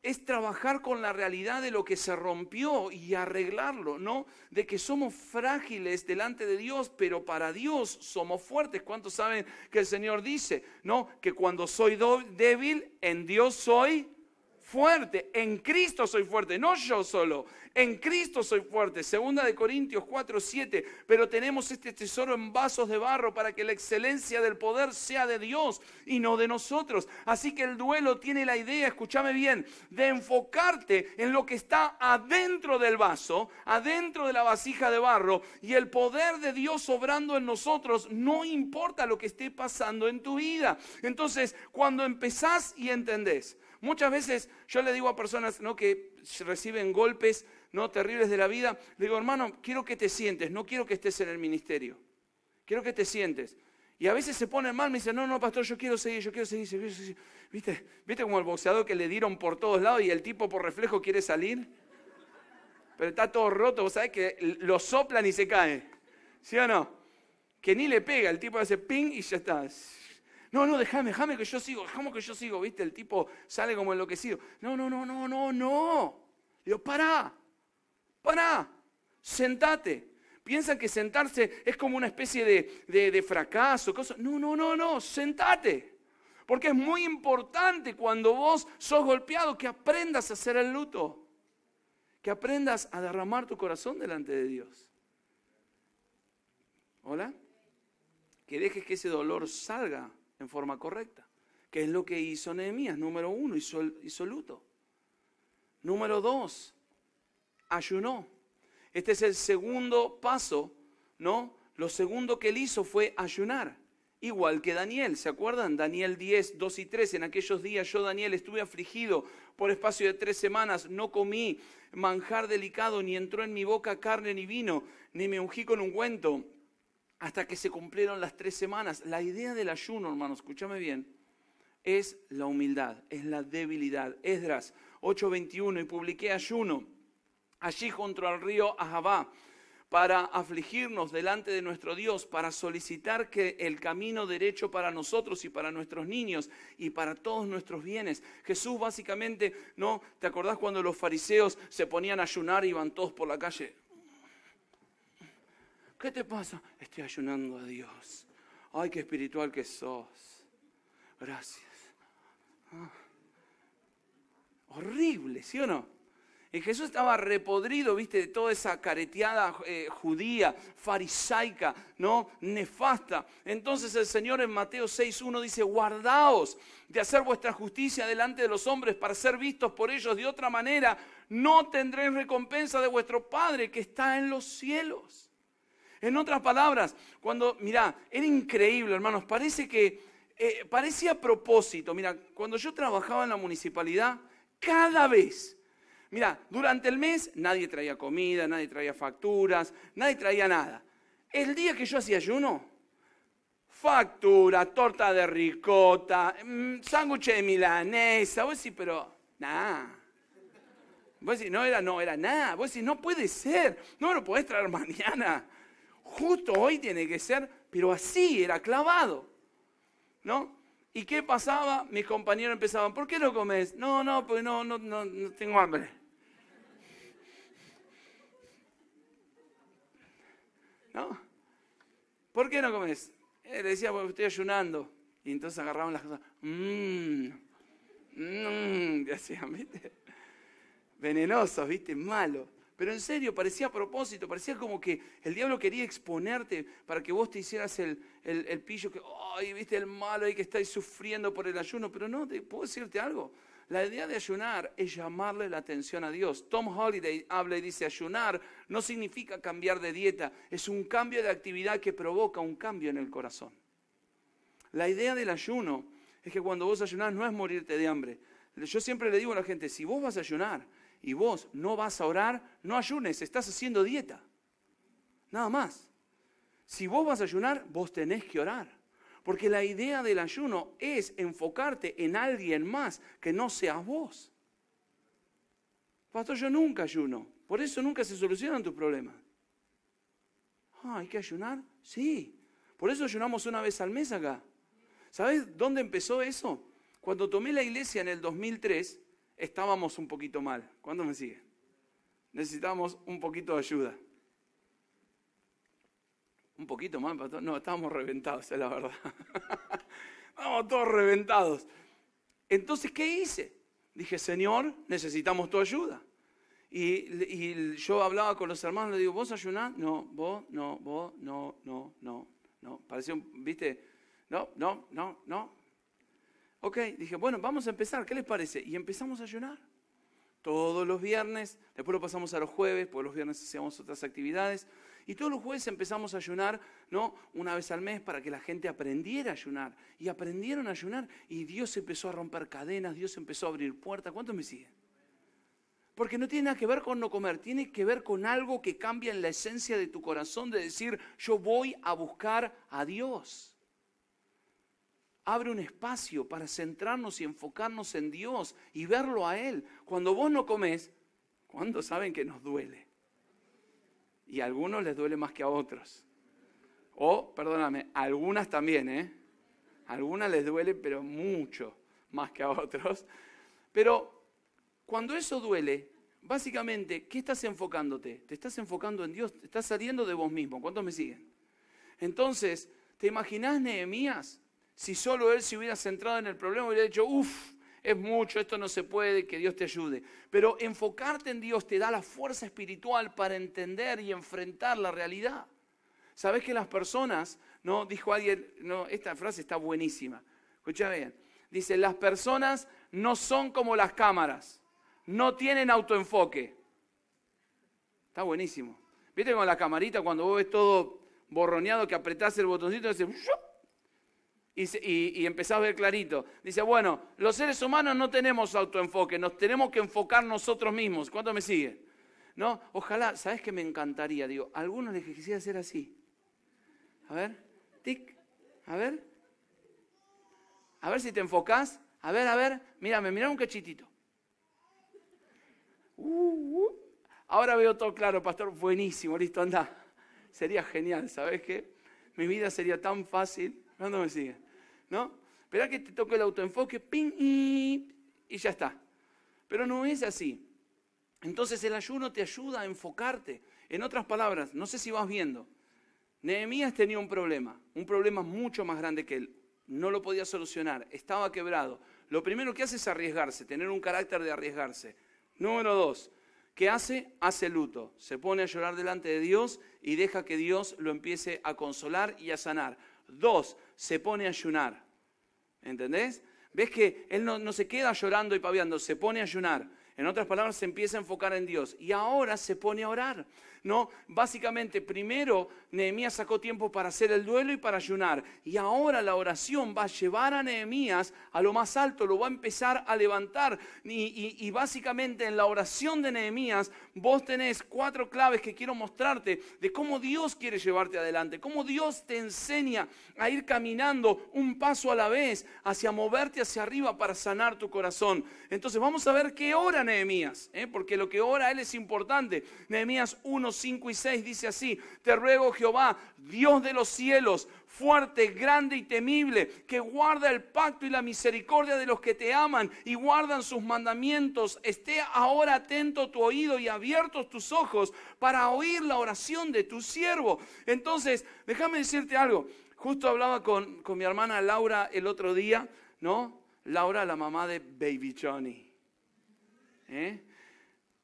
es trabajar con la realidad de lo que se rompió y arreglarlo, ¿no? De que somos frágiles delante de Dios, pero para Dios somos fuertes. ¿Cuántos saben que el Señor dice, ¿no? Que cuando soy débil, en Dios soy fuerte. En Cristo soy fuerte, no yo solo. En Cristo soy fuerte. Segunda de Corintios 4, 7. Pero tenemos este tesoro en vasos de barro para que la excelencia del poder sea de Dios y no de nosotros. Así que el duelo tiene la idea, escúchame bien, de enfocarte en lo que está adentro del vaso, adentro de la vasija de barro y el poder de Dios obrando en nosotros, no importa lo que esté pasando en tu vida. Entonces, cuando empezás y entendés, Muchas veces yo le digo a personas ¿no? que reciben golpes ¿no? terribles de la vida, le digo, hermano, quiero que te sientes, no quiero que estés en el ministerio, quiero que te sientes. Y a veces se pone mal, me dice no, no, pastor, yo quiero seguir, yo quiero seguir, ¿Viste? ¿Viste como el boxeador que le dieron por todos lados y el tipo por reflejo quiere salir? Pero está todo roto, vos sabés que lo soplan y se cae. ¿Sí o no? Que ni le pega, el tipo hace ping y ya está. No, no, déjame, déjame que yo sigo, déjame que yo sigo, ¿viste? El tipo sale como enloquecido. No, no, no, no, no, no. digo, pará, pará, sentate. Piensan que sentarse es como una especie de, de fracaso, cosa. No, no, no, no, sentate. Porque es muy importante cuando vos sos golpeado que aprendas a hacer el luto, que aprendas a derramar tu corazón delante de Dios. ¿Hola? Que dejes que ese dolor salga en forma correcta, que es lo que hizo Nehemías. Número uno, hizo, hizo luto. Número dos, ayunó. Este es el segundo paso, ¿no? Lo segundo que él hizo fue ayunar. Igual que Daniel, ¿se acuerdan? Daniel 10, 2 y 3, en aquellos días yo, Daniel, estuve afligido por espacio de tres semanas, no comí manjar delicado, ni entró en mi boca carne ni vino, ni me ungí con ungüento hasta que se cumplieron las tres semanas. La idea del ayuno, hermano, escúchame bien, es la humildad, es la debilidad. Esdras 8:21, y publiqué ayuno allí junto al río Ahabá para afligirnos delante de nuestro Dios, para solicitar que el camino derecho para nosotros y para nuestros niños y para todos nuestros bienes. Jesús básicamente, ¿no? ¿Te acordás cuando los fariseos se ponían a ayunar y iban todos por la calle? ¿Qué te pasa? Estoy ayunando a Dios. Ay, qué espiritual que sos. Gracias. Ah. Horrible, ¿sí o no? Y eh, Jesús estaba repodrido, viste, de toda esa careteada eh, judía, farisaica, ¿no? Nefasta. Entonces el Señor en Mateo 6.1 dice, guardaos de hacer vuestra justicia delante de los hombres para ser vistos por ellos de otra manera, no tendréis recompensa de vuestro Padre que está en los cielos. En otras palabras, cuando, mira, era increíble, hermanos, parece que, eh, parecía a propósito. Mira, cuando yo trabajaba en la municipalidad, cada vez, mira, durante el mes nadie traía comida, nadie traía facturas, nadie traía nada. El día que yo hacía ayuno, factura, torta de ricota, mm, sándwich de milanesa, vos decís, pero nada. Vos decís, no era, no era nada. Vos decís, no puede ser, no me lo podés traer mañana justo hoy tiene que ser, pero así era clavado. ¿No? ¿Y qué pasaba? Mis compañeros empezaban, ¿por qué no comes? No, no, pues no, no, no, no tengo hambre. ¿No? ¿Por qué no comes? Eh, le decía, porque estoy ayunando. Y entonces agarraban las cosas, mmm, mmm, decían, ¿viste? Venenosos, ¿viste? Malo. Pero en serio, parecía a propósito, parecía como que el diablo quería exponerte para que vos te hicieras el, pillo que, ay, viste el malo ahí que estáis sufriendo por el ayuno. Pero no, puedo decirte algo. La idea de ayunar es llamarle la atención a Dios. Tom Holiday habla y dice, ayunar no significa cambiar de dieta, es un cambio de actividad que provoca un cambio en el corazón. La idea del ayuno es que cuando vos ayunás no es morirte de hambre. Yo siempre le digo a la gente, si vos vas a ayunar, y vos no vas a orar, no ayunes, estás haciendo dieta. Nada más. Si vos vas a ayunar, vos tenés que orar. Porque la idea del ayuno es enfocarte en alguien más que no seas vos. Pastor, yo nunca ayuno. Por eso nunca se solucionan tus problemas. Ah, ¿Hay que ayunar? Sí. Por eso ayunamos una vez al mes acá. ¿Sabes dónde empezó eso? Cuando tomé la iglesia en el 2003, estábamos un poquito mal. ¿cuántos me siguen? Necesitábamos un poquito de ayuda. Un poquito mal? No, estábamos reventados, es la verdad. estábamos todos reventados. Entonces, ¿qué hice? Dije, Señor, necesitamos tu ayuda. Y, yo hablaba con los hermanos, le digo, ¿vos ayunás? No, vos, no, vos, no, no, no, no. Parecía viste, no, no, no, no, Ok, dije, bueno, vamos a empezar, ¿qué les parece? Y empezamos a ayunar. Todos los viernes, después lo pasamos a los jueves, Por pues los viernes hacíamos otras actividades. Y todos los jueves empezamos a ayunar, ¿no? Una vez al mes para que la gente aprendiera a ayunar. Y aprendieron a ayunar y Dios empezó a romper cadenas, Dios empezó a abrir puertas. ¿Cuántos me siguen? Porque no tiene nada que ver con no comer, tiene que ver con algo que cambia en la esencia de tu corazón de decir, yo voy a buscar a Dios abre un espacio para centrarnos y enfocarnos en Dios y verlo a Él. Cuando vos no comes, ¿cuándo saben que nos duele? Y a algunos les duele más que a otros. O, perdóname, algunas también, ¿eh? algunas les duele, pero mucho más que a otros. Pero cuando eso duele, básicamente, ¿qué estás enfocándote? Te estás enfocando en Dios, te estás saliendo de vos mismo. ¿Cuántos me siguen? Entonces, ¿te imaginás Nehemías si solo él se hubiera centrado en el problema, hubiera dicho, uff, es mucho, esto no se puede, que Dios te ayude. Pero enfocarte en Dios te da la fuerza espiritual para entender y enfrentar la realidad. Sabes que las personas, no, dijo alguien, no, esta frase está buenísima. Escucha bien. Dice, las personas no son como las cámaras, no tienen autoenfoque. Está buenísimo. ¿Viste como la camarita cuando vos ves todo borroneado que apretás el botoncito y dice, y, y, empezás a ver clarito. Dice, bueno, los seres humanos no tenemos autoenfoque, nos tenemos que enfocar nosotros mismos. ¿Cuánto me sigue? ¿No? Ojalá, ¿sabes que me encantaría? Digo, a algunos les quisiera hacer así. A ver, tic, a ver. A ver si te enfocás. A ver, a ver, mírame, mira un cachitito. Uh, uh. Ahora veo todo claro, pastor, buenísimo, listo, anda. Sería genial, ¿sabes qué? Mi vida sería tan fácil ¿Cuándo me sigue. ¿No? espera que te toque el autoenfoque, ping, y ya está. Pero no es así. Entonces el ayuno te ayuda a enfocarte. En otras palabras, no sé si vas viendo, Nehemías tenía un problema, un problema mucho más grande que él. No lo podía solucionar, estaba quebrado. Lo primero que hace es arriesgarse, tener un carácter de arriesgarse. Número dos, ¿qué hace? Hace luto, se pone a llorar delante de Dios y deja que Dios lo empiece a consolar y a sanar. Dos, se pone a ayunar. ¿Entendés? ¿Ves que él no, no se queda llorando y paviando, se pone a ayunar? En otras palabras, se empieza a enfocar en Dios y ahora se pone a orar. ¿no? Básicamente, primero Nehemías sacó tiempo para hacer el duelo y para ayunar. Y ahora la oración va a llevar a Nehemías a lo más alto, lo va a empezar a levantar. Y, básicamente en la oración de Nehemías vos tenés cuatro claves que quiero mostrarte de cómo Dios quiere llevarte adelante, cómo Dios te enseña a ir caminando un paso a la vez hacia moverte hacia arriba para sanar tu corazón. Entonces vamos a ver qué hora Nehemías, ¿eh? porque lo que ora él es importante. Nehemías 1, 5 y 6 dice así, te ruego Jehová, Dios de los cielos, fuerte, grande y temible, que guarda el pacto y la misericordia de los que te aman y guardan sus mandamientos, esté ahora atento tu oído y abiertos tus ojos para oír la oración de tu siervo. Entonces, déjame decirte algo, justo hablaba con, con mi hermana Laura el otro día, ¿no? Laura, la mamá de Baby Johnny. ¿eh?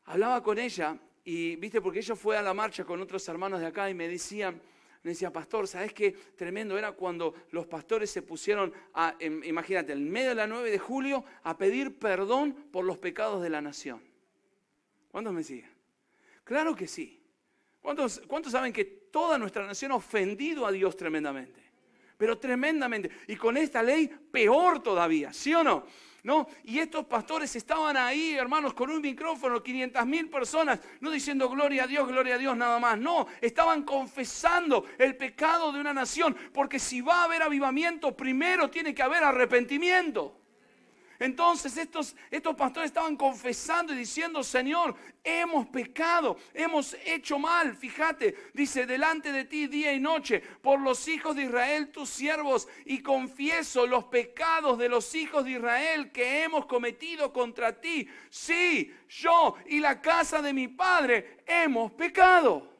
hablaba con ella y, viste, porque ella fue a la marcha con otros hermanos de acá y me decían, me decía, pastor, ¿sabes qué tremendo era cuando los pastores se pusieron, a, em, imagínate, en medio de la 9 de julio, a pedir perdón por los pecados de la nación? ¿Cuántos me siguen? Claro que sí. cuántos saben que toda nuestra nación ha ofendido a Dios tremendamente? pero tremendamente. Y con esta ley, peor todavía, ¿sí o no? ¿No? Y estos pastores estaban ahí, hermanos, con un micrófono, 500 mil personas, no diciendo gloria a Dios, gloria a Dios nada más, no, estaban confesando el pecado de una nación, porque si va a haber avivamiento, primero tiene que haber arrepentimiento. Entonces estos, estos pastores estaban confesando y diciendo, Señor, hemos pecado, hemos hecho mal. Fíjate, dice, delante de ti día y noche, por los hijos de Israel, tus siervos, y confieso los pecados de los hijos de Israel que hemos cometido contra ti. Sí, yo y la casa de mi padre hemos pecado.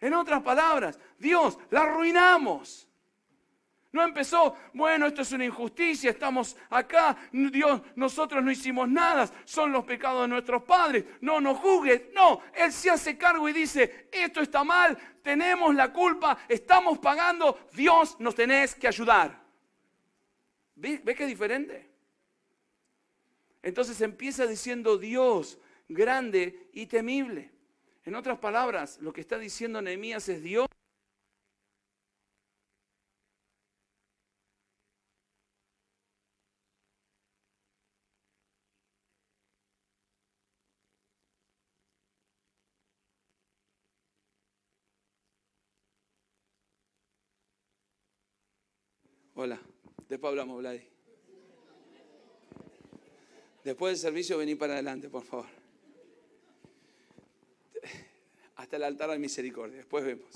En otras palabras, Dios, la arruinamos. No empezó, bueno, esto es una injusticia, estamos acá, Dios, nosotros no hicimos nada, son los pecados de nuestros padres, no nos juzgues. No, Él se hace cargo y dice, esto está mal, tenemos la culpa, estamos pagando, Dios nos tenés que ayudar. ¿Ves, qué diferente? Entonces empieza diciendo Dios, grande y temible. En otras palabras, lo que está diciendo Nehemías es Dios Hola. Después hablamos, Después del servicio vení para adelante, por favor. Hasta el altar de misericordia. Después vemos.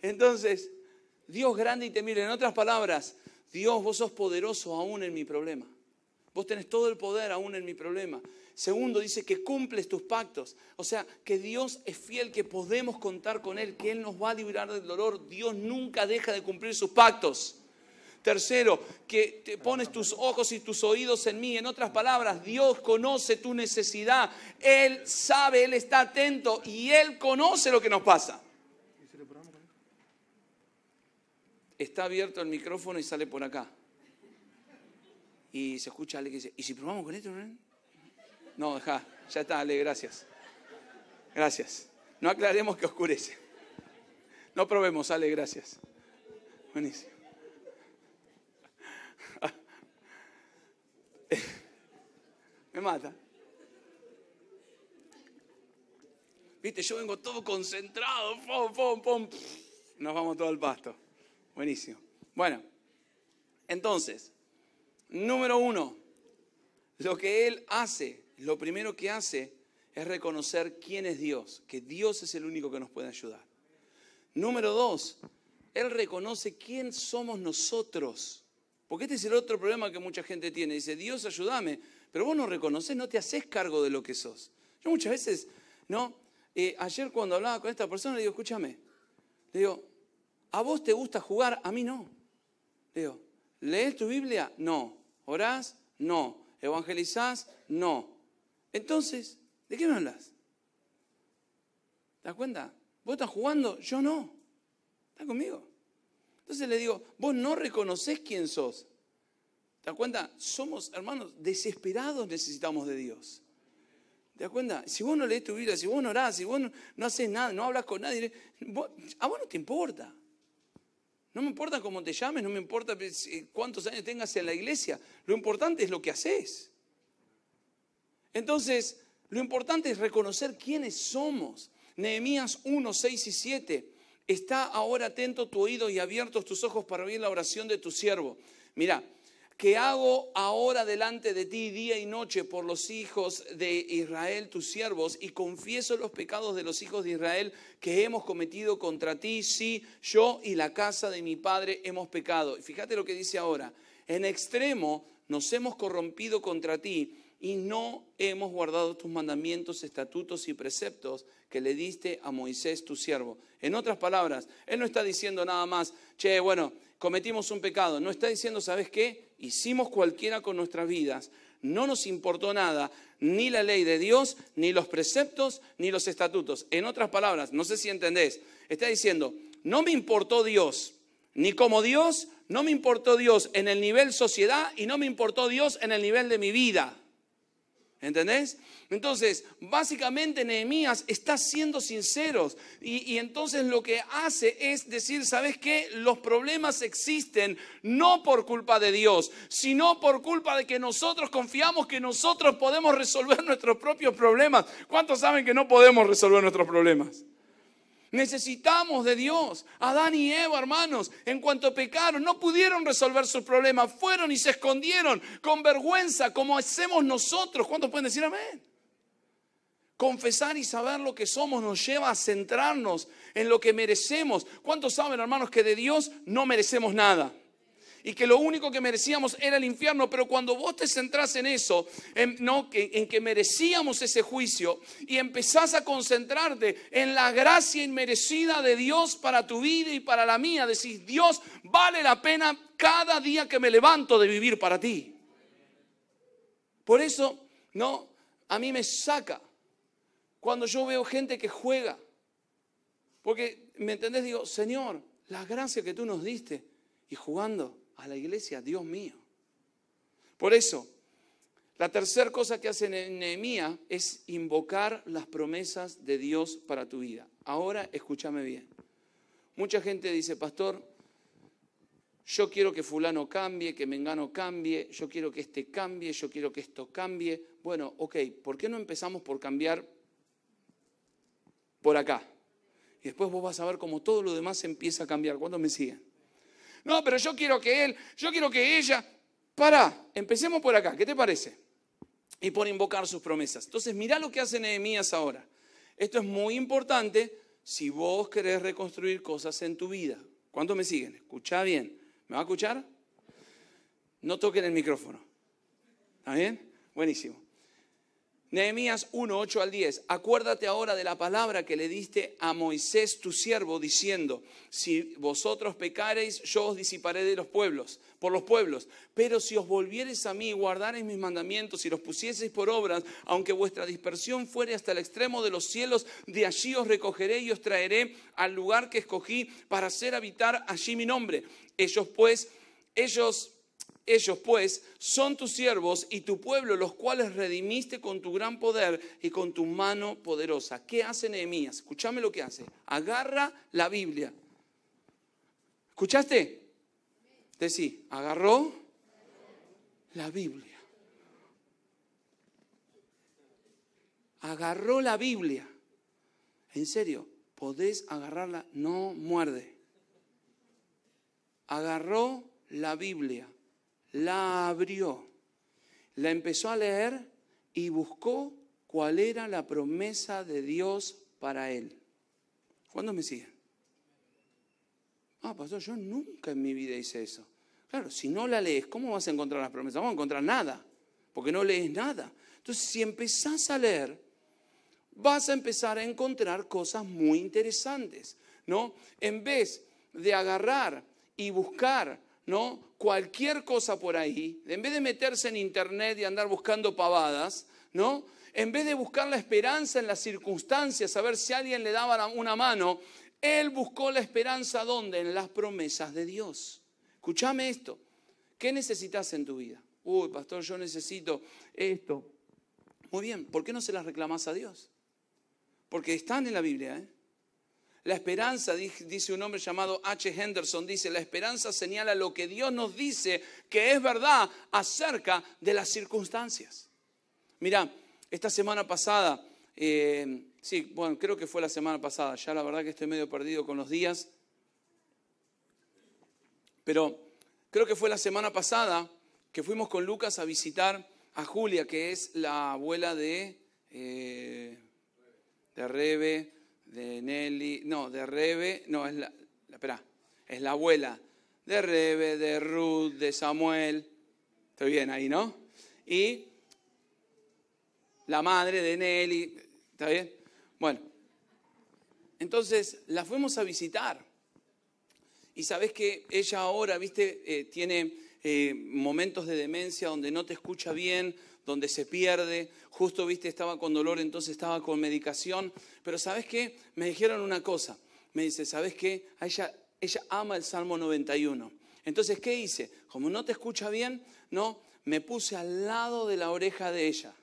Entonces, Dios grande y temible. En otras palabras, Dios, vos sos poderoso aún en mi problema. Vos tenés todo el poder aún en mi problema. Segundo, dice que cumples tus pactos. O sea, que Dios es fiel, que podemos contar con Él, que Él nos va a librar del dolor. Dios nunca deja de cumplir sus pactos. Tercero, que te pones tus ojos y tus oídos en mí. En otras palabras, Dios conoce tu necesidad. Él sabe, Él está atento y Él conoce lo que nos pasa. Está abierto el micrófono y sale por acá. Y se escucha alguien que dice, ¿y si probamos con esto? No, deja, ya está, Ale, gracias. Gracias. No aclaremos que oscurece. No probemos, Ale, gracias. Buenísimo. Me mata. Viste, yo vengo todo concentrado, pom, pom, pom. Nos vamos todo al pasto. Buenísimo. Bueno, entonces, Número uno, lo que Él hace, lo primero que hace es reconocer quién es Dios, que Dios es el único que nos puede ayudar. Número dos, Él reconoce quién somos nosotros. Porque este es el otro problema que mucha gente tiene. Dice, Dios ayúdame, pero vos no reconoces, no te haces cargo de lo que sos. Yo muchas veces, ¿no? Eh, ayer cuando hablaba con esta persona, le digo, escúchame, le digo, a vos te gusta jugar, a mí no. Le digo, ¿Lees tu Biblia? No. ¿Orás? No. ¿Evangelizás? No. Entonces, ¿de qué me hablas? ¿Te das cuenta? Vos estás jugando, yo no. ¿Estás conmigo? Entonces le digo, vos no reconocés quién sos. ¿Te das cuenta? Somos, hermanos, desesperados necesitamos de Dios. ¿Te das cuenta? Si vos no lees tu Biblia, si vos no orás, si vos no, haces nada, no hablas con nadie, a vos no te importa. No me importa cómo te llames, no me importa cuántos años tengas en la iglesia, lo importante es lo que haces. Entonces, lo importante es reconocer quiénes somos. Nehemías 1, 6 y 7. Está ahora atento tu oído y abiertos tus ojos para oír la oración de tu siervo. Mira, que hago ahora delante de ti día y noche por los hijos de Israel, tus siervos, y confieso los pecados de los hijos de Israel que hemos cometido contra ti, si sí, yo y la casa de mi padre hemos pecado. Y fíjate lo que dice ahora, en extremo nos hemos corrompido contra ti y no hemos guardado tus mandamientos, estatutos y preceptos que le diste a Moisés tu siervo. En otras palabras, él no está diciendo nada más, che, bueno, cometimos un pecado, no está diciendo, ¿sabes qué? hicimos cualquiera con nuestras vidas, no nos importó nada, ni la ley de Dios, ni los preceptos, ni los estatutos. En otras palabras, no sé si entendés, está diciendo, no me importó Dios, ni como Dios, no me importó Dios en el nivel sociedad y no me importó Dios en el nivel de mi vida. ¿Entendés? Entonces, básicamente Nehemías está siendo sinceros y, y, entonces lo que hace es decir, ¿sabes qué? Los problemas existen no por culpa de Dios, sino por culpa de que nosotros confiamos que nosotros podemos resolver nuestros propios problemas. ¿Cuántos saben que no podemos resolver nuestros problemas? Necesitamos de Dios. Adán y Eva, hermanos, en cuanto pecaron, no pudieron resolver sus problemas. Fueron y se escondieron con vergüenza, como hacemos nosotros. ¿Cuántos pueden decir amén? Confesar y saber lo que somos nos lleva a centrarnos en lo que merecemos. ¿Cuántos saben, hermanos, que de Dios no merecemos nada? y que lo único que merecíamos era el infierno, pero cuando vos te centrás en eso, en, no, que, en que merecíamos ese juicio y empezás a concentrarte en la gracia inmerecida de Dios para tu vida y para la mía, decís, Dios, vale la pena cada día que me levanto de vivir para ti. Por eso, no, a mí me saca cuando yo veo gente que juega. Porque, ¿me entendés? Digo, Señor, la gracia que tú nos diste y jugando a la iglesia, Dios mío. Por eso, la tercera cosa que hace Nehemías es invocar las promesas de Dios para tu vida. Ahora escúchame bien. Mucha gente dice, pastor, yo quiero que fulano cambie, que mengano cambie, yo quiero que este cambie, yo quiero que esto cambie. Bueno, ok, ¿por qué no empezamos por cambiar por acá? Y después vos vas a ver cómo todo lo demás empieza a cambiar. ¿Cuándo me siguen? no, pero yo quiero que él, yo quiero que ella. Pará, empecemos por acá, ¿qué te parece? Y por invocar sus promesas. Entonces, mirá lo que hace Nehemías ahora. Esto es muy importante si vos querés reconstruir cosas en tu vida. ¿Cuántos me siguen? Escucha bien. ¿Me va a escuchar? No toquen el micrófono. ¿Está bien? Buenísimo. Nehemías 1, 8 al 10. Acuérdate ahora de la palabra que le diste a Moisés tu siervo, diciendo, si vosotros pecareis, yo os disiparé de los pueblos, por los pueblos. Pero si os volviereis a mí, guardareis mis mandamientos y los pusieseis por obras, aunque vuestra dispersión fuere hasta el extremo de los cielos, de allí os recogeré y os traeré al lugar que escogí para hacer habitar allí mi nombre. Ellos pues, ellos ellos pues son tus siervos y tu pueblo, los cuales redimiste con tu gran poder y con tu mano poderosa. ¿Qué hace Nehemías? Escúchame lo que hace. Agarra la Biblia. ¿Escuchaste? Decí, agarró la Biblia. Agarró la Biblia. En serio, podés agarrarla, no muerde. Agarró la Biblia la abrió, la empezó a leer y buscó cuál era la promesa de Dios para él. ¿Cuándo me siguen? Ah, pastor, yo nunca en mi vida hice eso. Claro, si no la lees, ¿cómo vas a encontrar las promesas? No vas a encontrar nada, porque no lees nada. Entonces, si empezás a leer, vas a empezar a encontrar cosas muy interesantes, ¿no? En vez de agarrar y buscar, ¿no? cualquier cosa por ahí, en vez de meterse en internet y andar buscando pavadas, ¿no? En vez de buscar la esperanza en las circunstancias, a ver si alguien le daba una mano, él buscó la esperanza ¿dónde? En las promesas de Dios. Escúchame esto. ¿Qué necesitas en tu vida? Uy, pastor, yo necesito esto. Muy bien, ¿por qué no se las reclamas a Dios? Porque están en la Biblia, ¿eh? La esperanza, dice un hombre llamado H. Henderson, dice, la esperanza señala lo que Dios nos dice que es verdad acerca de las circunstancias. Mira, esta semana pasada, eh, sí, bueno, creo que fue la semana pasada, ya la verdad que estoy medio perdido con los días, pero creo que fue la semana pasada que fuimos con Lucas a visitar a Julia, que es la abuela de, eh, de Rebe, de Nelly, no, de Rebe, no, es la, espera, es la abuela de Rebe, de Ruth, de Samuel. Estoy bien ahí, ¿no? Y la madre de Nelly, ¿está bien? Bueno, entonces la fuimos a visitar. Y sabes que ella ahora, viste, eh, tiene eh, momentos de demencia donde no te escucha bien, donde se pierde. Justo, viste, estaba con dolor, entonces estaba con medicación. Pero ¿sabes qué? Me dijeron una cosa. Me dice, ¿sabes qué? ella, ella ama el Salmo 91. Entonces, ¿qué hice? Como no te escucha bien, no, me puse al lado de la oreja de ella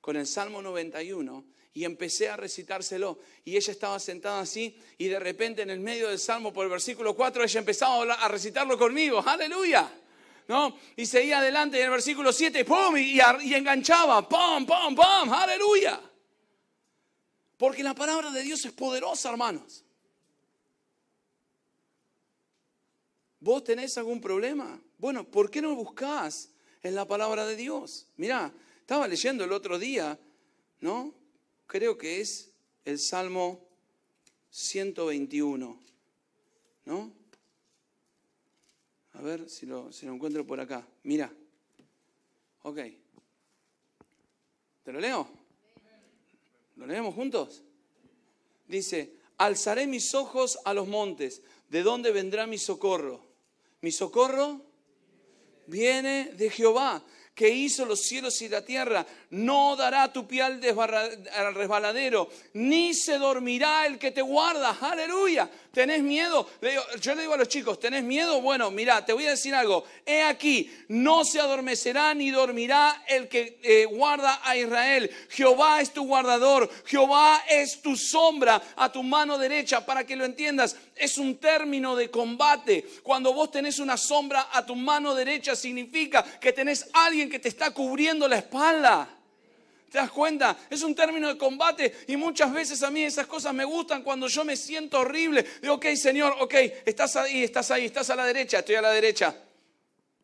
con el Salmo 91 y empecé a recitárselo. Y ella estaba sentada así y de repente en el medio del Salmo por el versículo 4 ella empezaba a, a recitarlo conmigo. Aleluya. ¿no? Y seguía adelante en el versículo 7, ¡pum! Y, enganchaba, ¡pum, pum, pum! ¡Aleluya! Porque la palabra de Dios es poderosa, hermanos. ¿Vos tenés algún problema? Bueno, ¿por qué no buscás en la palabra de Dios? Mirá, estaba leyendo el otro día, ¿no? Creo que es el Salmo 121, ¿no? A ver si lo, lo encuentro por acá. Mira. Ok. ¿Te lo leo? ¿Lo leemos juntos? Dice, alzaré mis ojos a los montes, ¿de dónde vendrá mi socorro? Mi socorro viene de Jehová, que hizo los cielos y la tierra. No dará tu pie al, resbaladero, ni se dormirá el que te guarda. Aleluya. ¿Tenés miedo? yo le digo a los chicos, ¿tenés miedo? Bueno, mira, te voy a decir algo. He aquí, no se adormecerá ni dormirá el que eh, guarda a Israel. Jehová es tu guardador, Jehová es tu sombra a tu mano derecha, para que lo entiendas. Es un término de combate. Cuando vos tenés una sombra a tu mano derecha, significa que tenés alguien que te está cubriendo la espalda. ¿Te das cuenta? Es un término de combate y muchas veces a mí esas cosas me gustan cuando yo me siento horrible. Digo, ok, Señor, ok, estás ahí, estás ahí, estás a la derecha, estoy a la derecha.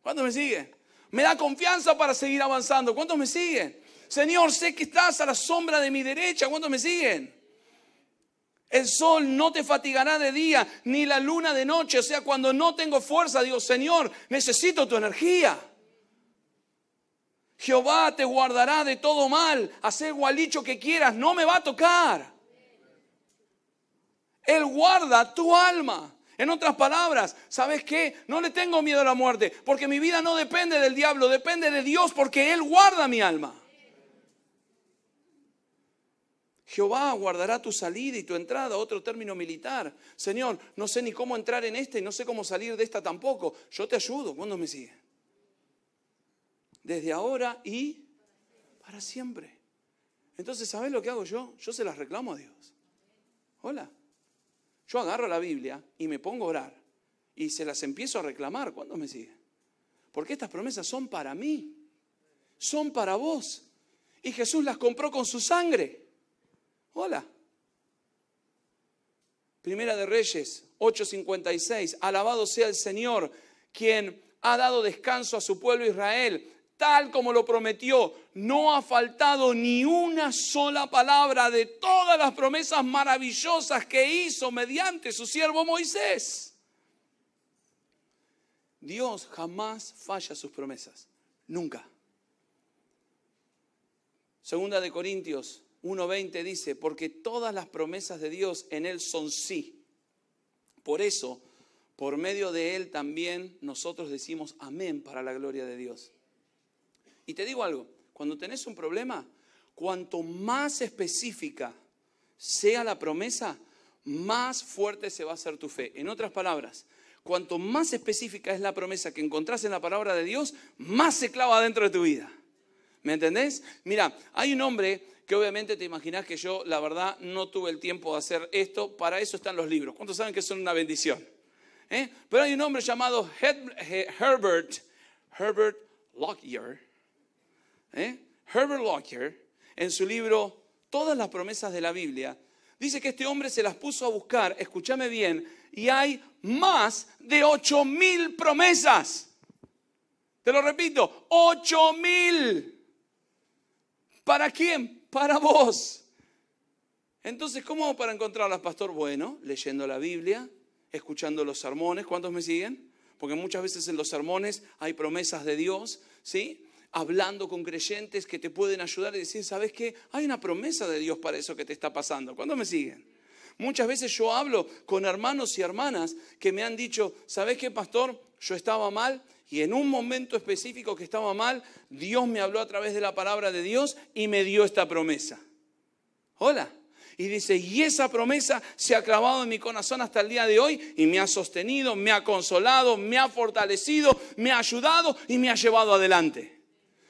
¿Cuántos me siguen? Me da confianza para seguir avanzando. ¿Cuántos me siguen? Señor, sé que estás a la sombra de mi derecha. ¿Cuántos me siguen? El sol no te fatigará de día, ni la luna de noche. O sea, cuando no tengo fuerza, digo, Señor, necesito tu energía. Jehová te guardará de todo mal, hacer gualicho que quieras, no me va a tocar. Él guarda tu alma. En otras palabras, ¿sabes qué? No le tengo miedo a la muerte, porque mi vida no depende del diablo, depende de Dios, porque Él guarda mi alma. Jehová guardará tu salida y tu entrada, otro término militar. Señor, no sé ni cómo entrar en este y no sé cómo salir de esta tampoco. Yo te ayudo, ¿cuándo me sigue? desde ahora y para siempre. Entonces, ¿sabes lo que hago yo? Yo se las reclamo a Dios. Hola. Yo agarro la Biblia y me pongo a orar y se las empiezo a reclamar. ¿Cuándo me sigue? Porque estas promesas son para mí, son para vos. Y Jesús las compró con su sangre. Hola. Primera de Reyes 8:56. Alabado sea el Señor, quien ha dado descanso a su pueblo Israel tal como lo prometió. No ha faltado ni una sola palabra de todas las promesas maravillosas que hizo mediante su siervo Moisés. Dios jamás falla sus promesas, nunca. Segunda de Corintios 1.20 dice, porque todas las promesas de Dios en Él son sí. Por eso, por medio de Él también nosotros decimos amén para la gloria de Dios. Y te digo algo, cuando tenés un problema, cuanto más específica sea la promesa, más fuerte se va a hacer tu fe. En otras palabras, cuanto más específica es la promesa que encontrás en la palabra de Dios, más se clava dentro de tu vida. ¿Me entendés? Mira, hay un hombre que obviamente te imaginas que yo, la verdad, no tuve el tiempo de hacer esto, para eso están los libros. ¿Cuántos saben que son una bendición? ¿Eh? Pero hay un hombre llamado Herbert, Herbert Lockyer, ¿eh? Herbert Locker, en su libro Todas las promesas de la Biblia, dice que este hombre se las puso a buscar, escúchame bien, y hay más de ocho mil promesas. Te lo repito, 8000. mil. ¿Para quién? Para vos. Entonces, ¿cómo para encontrarlas, pastor? Bueno, leyendo la Biblia, escuchando los sermones. ¿Cuántos me siguen? Porque muchas veces en los sermones hay promesas de Dios, ¿sí? hablando con creyentes que te pueden ayudar y decir, ¿sabes qué? Hay una promesa de Dios para eso que te está pasando. ¿Cuándo me siguen? Muchas veces yo hablo con hermanos y hermanas que me han dicho, ¿sabes qué, pastor? Yo estaba mal y en un momento específico que estaba mal, Dios me habló a través de la palabra de Dios y me dio esta promesa. Hola. Y dice, y esa promesa se ha clavado en mi corazón hasta el día de hoy y me ha sostenido, me ha consolado, me ha fortalecido, me ha ayudado y me ha llevado adelante.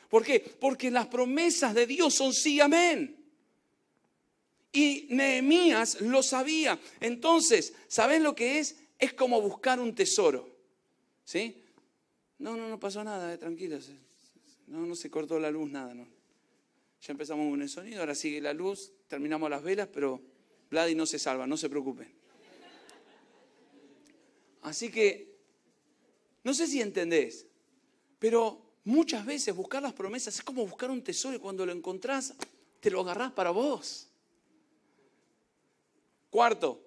¿Por qué? Porque las promesas de Dios son sí, amén. Y Nehemías lo sabía. Entonces, ¿sabes lo que es? Es como buscar un tesoro. ¿Sí? No, no, no pasó nada, eh, tranquilos. No, no se cortó la luz, nada, Ya empezamos con el sonido, ahora sigue la luz, terminamos las velas, pero Vladi no se salva, no se preocupen. Así que, no sé si entendés, pero Muchas veces buscar las promesas es como buscar un tesoro y cuando lo encontrás, te lo agarrás para vos. Cuarto,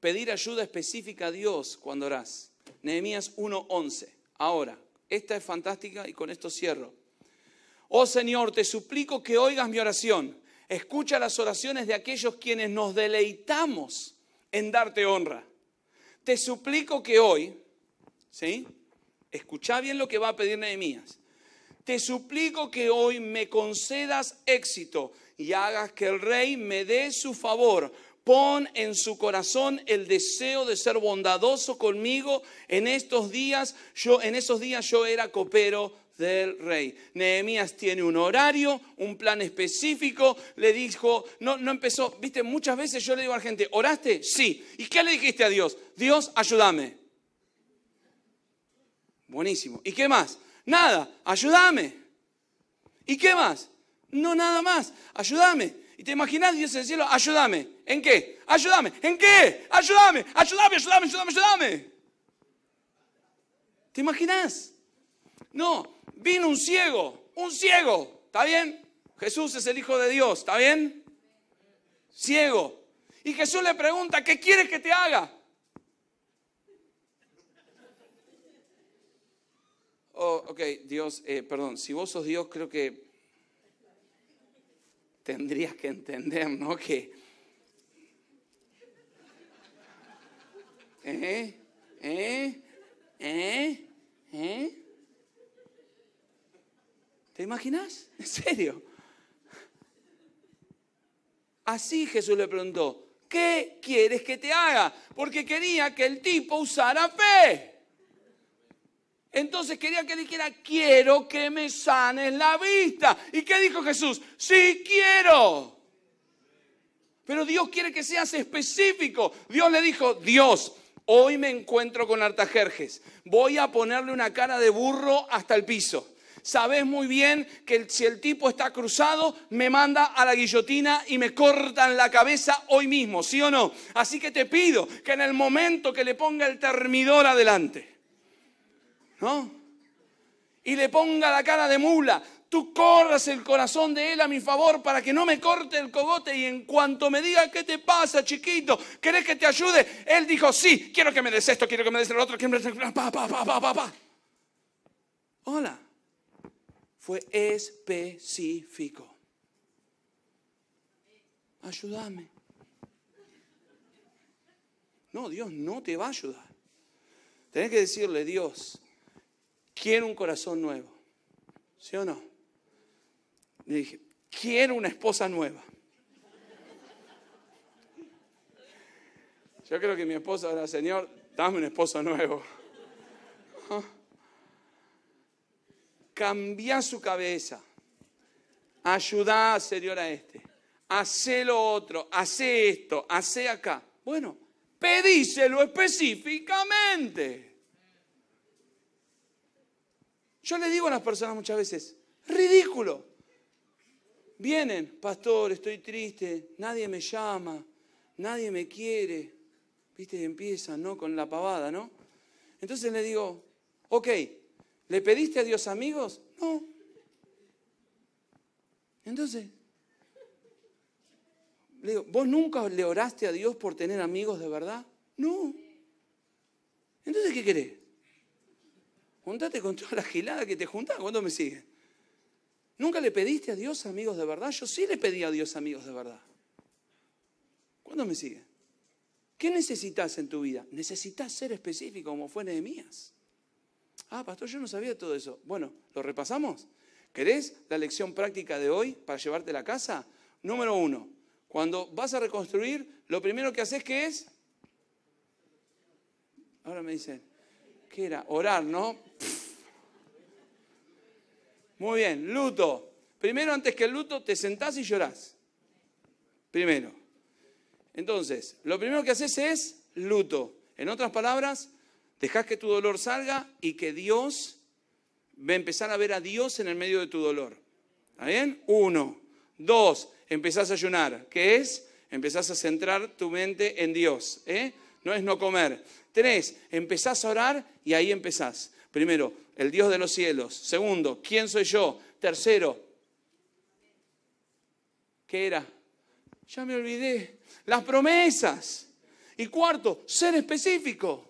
pedir ayuda específica a Dios cuando orás. Nehemías 1:11. Ahora, esta es fantástica y con esto cierro. Oh Señor, te suplico que oigas mi oración. Escucha las oraciones de aquellos quienes nos deleitamos en darte honra. Te suplico que hoy, ¿sí? Escucha bien lo que va a pedir Nehemías te suplico que hoy me concedas éxito y hagas que el rey me dé su favor. Pon en su corazón el deseo de ser bondadoso conmigo. En estos días, yo en esos días yo era copero del rey. Nehemías tiene un horario, un plan específico, le dijo, no, no empezó, viste, muchas veces yo le digo a la gente, ¿oraste? Sí. ¿Y qué le dijiste a Dios? Dios, ayúdame. Buenísimo. ¿Y qué más? Nada, ayúdame. ¿Y qué más? No, nada más, ayúdame. Y te imaginas Dios en el cielo, ayúdame. ¿En qué? Ayúdame. ¿En qué? Ayúdame, ayúdame, ayúdame, ayúdame, ayúdame. ¿Te imaginas? No, vino un ciego, un ciego, ¿está bien? Jesús es el Hijo de Dios, ¿está bien? Ciego. Y Jesús le pregunta, ¿qué quieres que te haga? oh, ok, Dios, eh, perdón, si vos sos Dios, creo que tendrías que entender, ¿no? ¿Eh? ¿Eh? ¿Eh? ¿Eh? ¿Te imaginas? ¿En serio? Así Jesús le preguntó, ¿qué quieres que te haga? Porque quería que el tipo usara fe. Entonces quería que le dijera, quiero que me sanes la vista. ¿Y qué dijo Jesús? Sí quiero. Pero Dios quiere que seas específico. Dios le dijo, Dios, hoy me encuentro con Artajerjes. Voy a ponerle una cara de burro hasta el piso. Sabes muy bien que si el tipo está cruzado, me manda a la guillotina y me cortan la cabeza hoy mismo, ¿sí o no? Así que te pido que en el momento que le ponga el termidor adelante ¿no? Y le ponga la cara de mula. Tú corras el corazón de él a mi favor para que no me corte el cogote y en cuanto me diga qué te pasa, chiquito, ¿querés que te ayude? Él dijo, sí, quiero que me des esto, quiero que me des el otro, quiero que me des... Pa, pa, Hola. Fue específico. Ayúdame. No, Dios no te va a ayudar. Tenés que decirle, Dios, quiero un corazón nuevo. ¿Sí o no? Le dije, quiero una esposa nueva. Yo creo que mi esposa ahora Señor, dame un esposo nuevo. Cambiá su cabeza. Ayudá, Señor, a este. Hacé lo otro. Hacé esto. Hacé acá. Bueno, pedíselo específicamente. Yo le digo a las personas muchas veces, ridículo. Vienen, pastor, estoy triste, nadie me llama, nadie me quiere. Viste, y empiezan, ¿no? Con la pavada, ¿no? Entonces le digo, ok, ¿le pediste a Dios amigos? No. Entonces, le digo, ¿vos nunca le oraste a Dios por tener amigos de verdad? No. Entonces, ¿qué querés? Juntate con toda la gilada que te junta. ¿cuándo me sigue? ¿Nunca le pediste a Dios amigos de verdad? Yo sí le pedí a Dios amigos de verdad. ¿Cuándo me sigue? ¿Qué necesitas en tu vida? Necesitas ser específico como fue Nehemías. Ah, pastor, yo no sabía todo eso. Bueno, ¿lo repasamos? ¿Querés la lección práctica de hoy para llevarte a la casa? Número uno, cuando vas a reconstruir, lo primero que haces que es... Ahora me dicen, ¿Qué era? Orar, ¿no? Muy bien, luto. Primero, antes que el luto, te sentás y llorás. Primero. Entonces, lo primero que haces es luto. En otras palabras, dejás que tu dolor salga y que Dios, va a empezar a ver a Dios en el medio de tu dolor. ¿Está bien? Uno. Dos, empezás a ayunar, que es, empezás a centrar tu mente en Dios. ¿eh? no es no comer. Tres, empezás a orar y ahí empezás. Primero, el Dios de los cielos. Segundo, ¿quién soy yo? Tercero, ¿qué era? Ya me olvidé. Las promesas. Y cuarto, ser específico.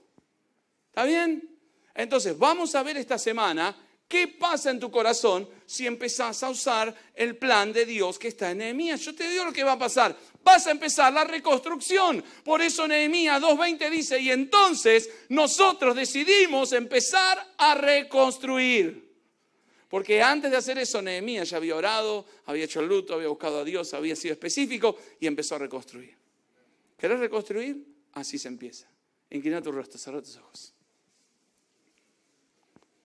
¿Está bien? Entonces, vamos a ver esta semana ¿Qué pasa en tu corazón si empezás a usar el plan de Dios que está en Nehemías? Yo te digo lo que va a pasar. Vas a empezar la reconstrucción. Por eso Nehemías 2.20 dice, y entonces nosotros decidimos empezar a reconstruir. Porque antes de hacer eso, Nehemías ya había orado, había hecho el luto, había buscado a Dios, había sido específico y empezó a reconstruir. ¿Querés reconstruir? Así se empieza. Inclina tu rostro, cerra tus ojos.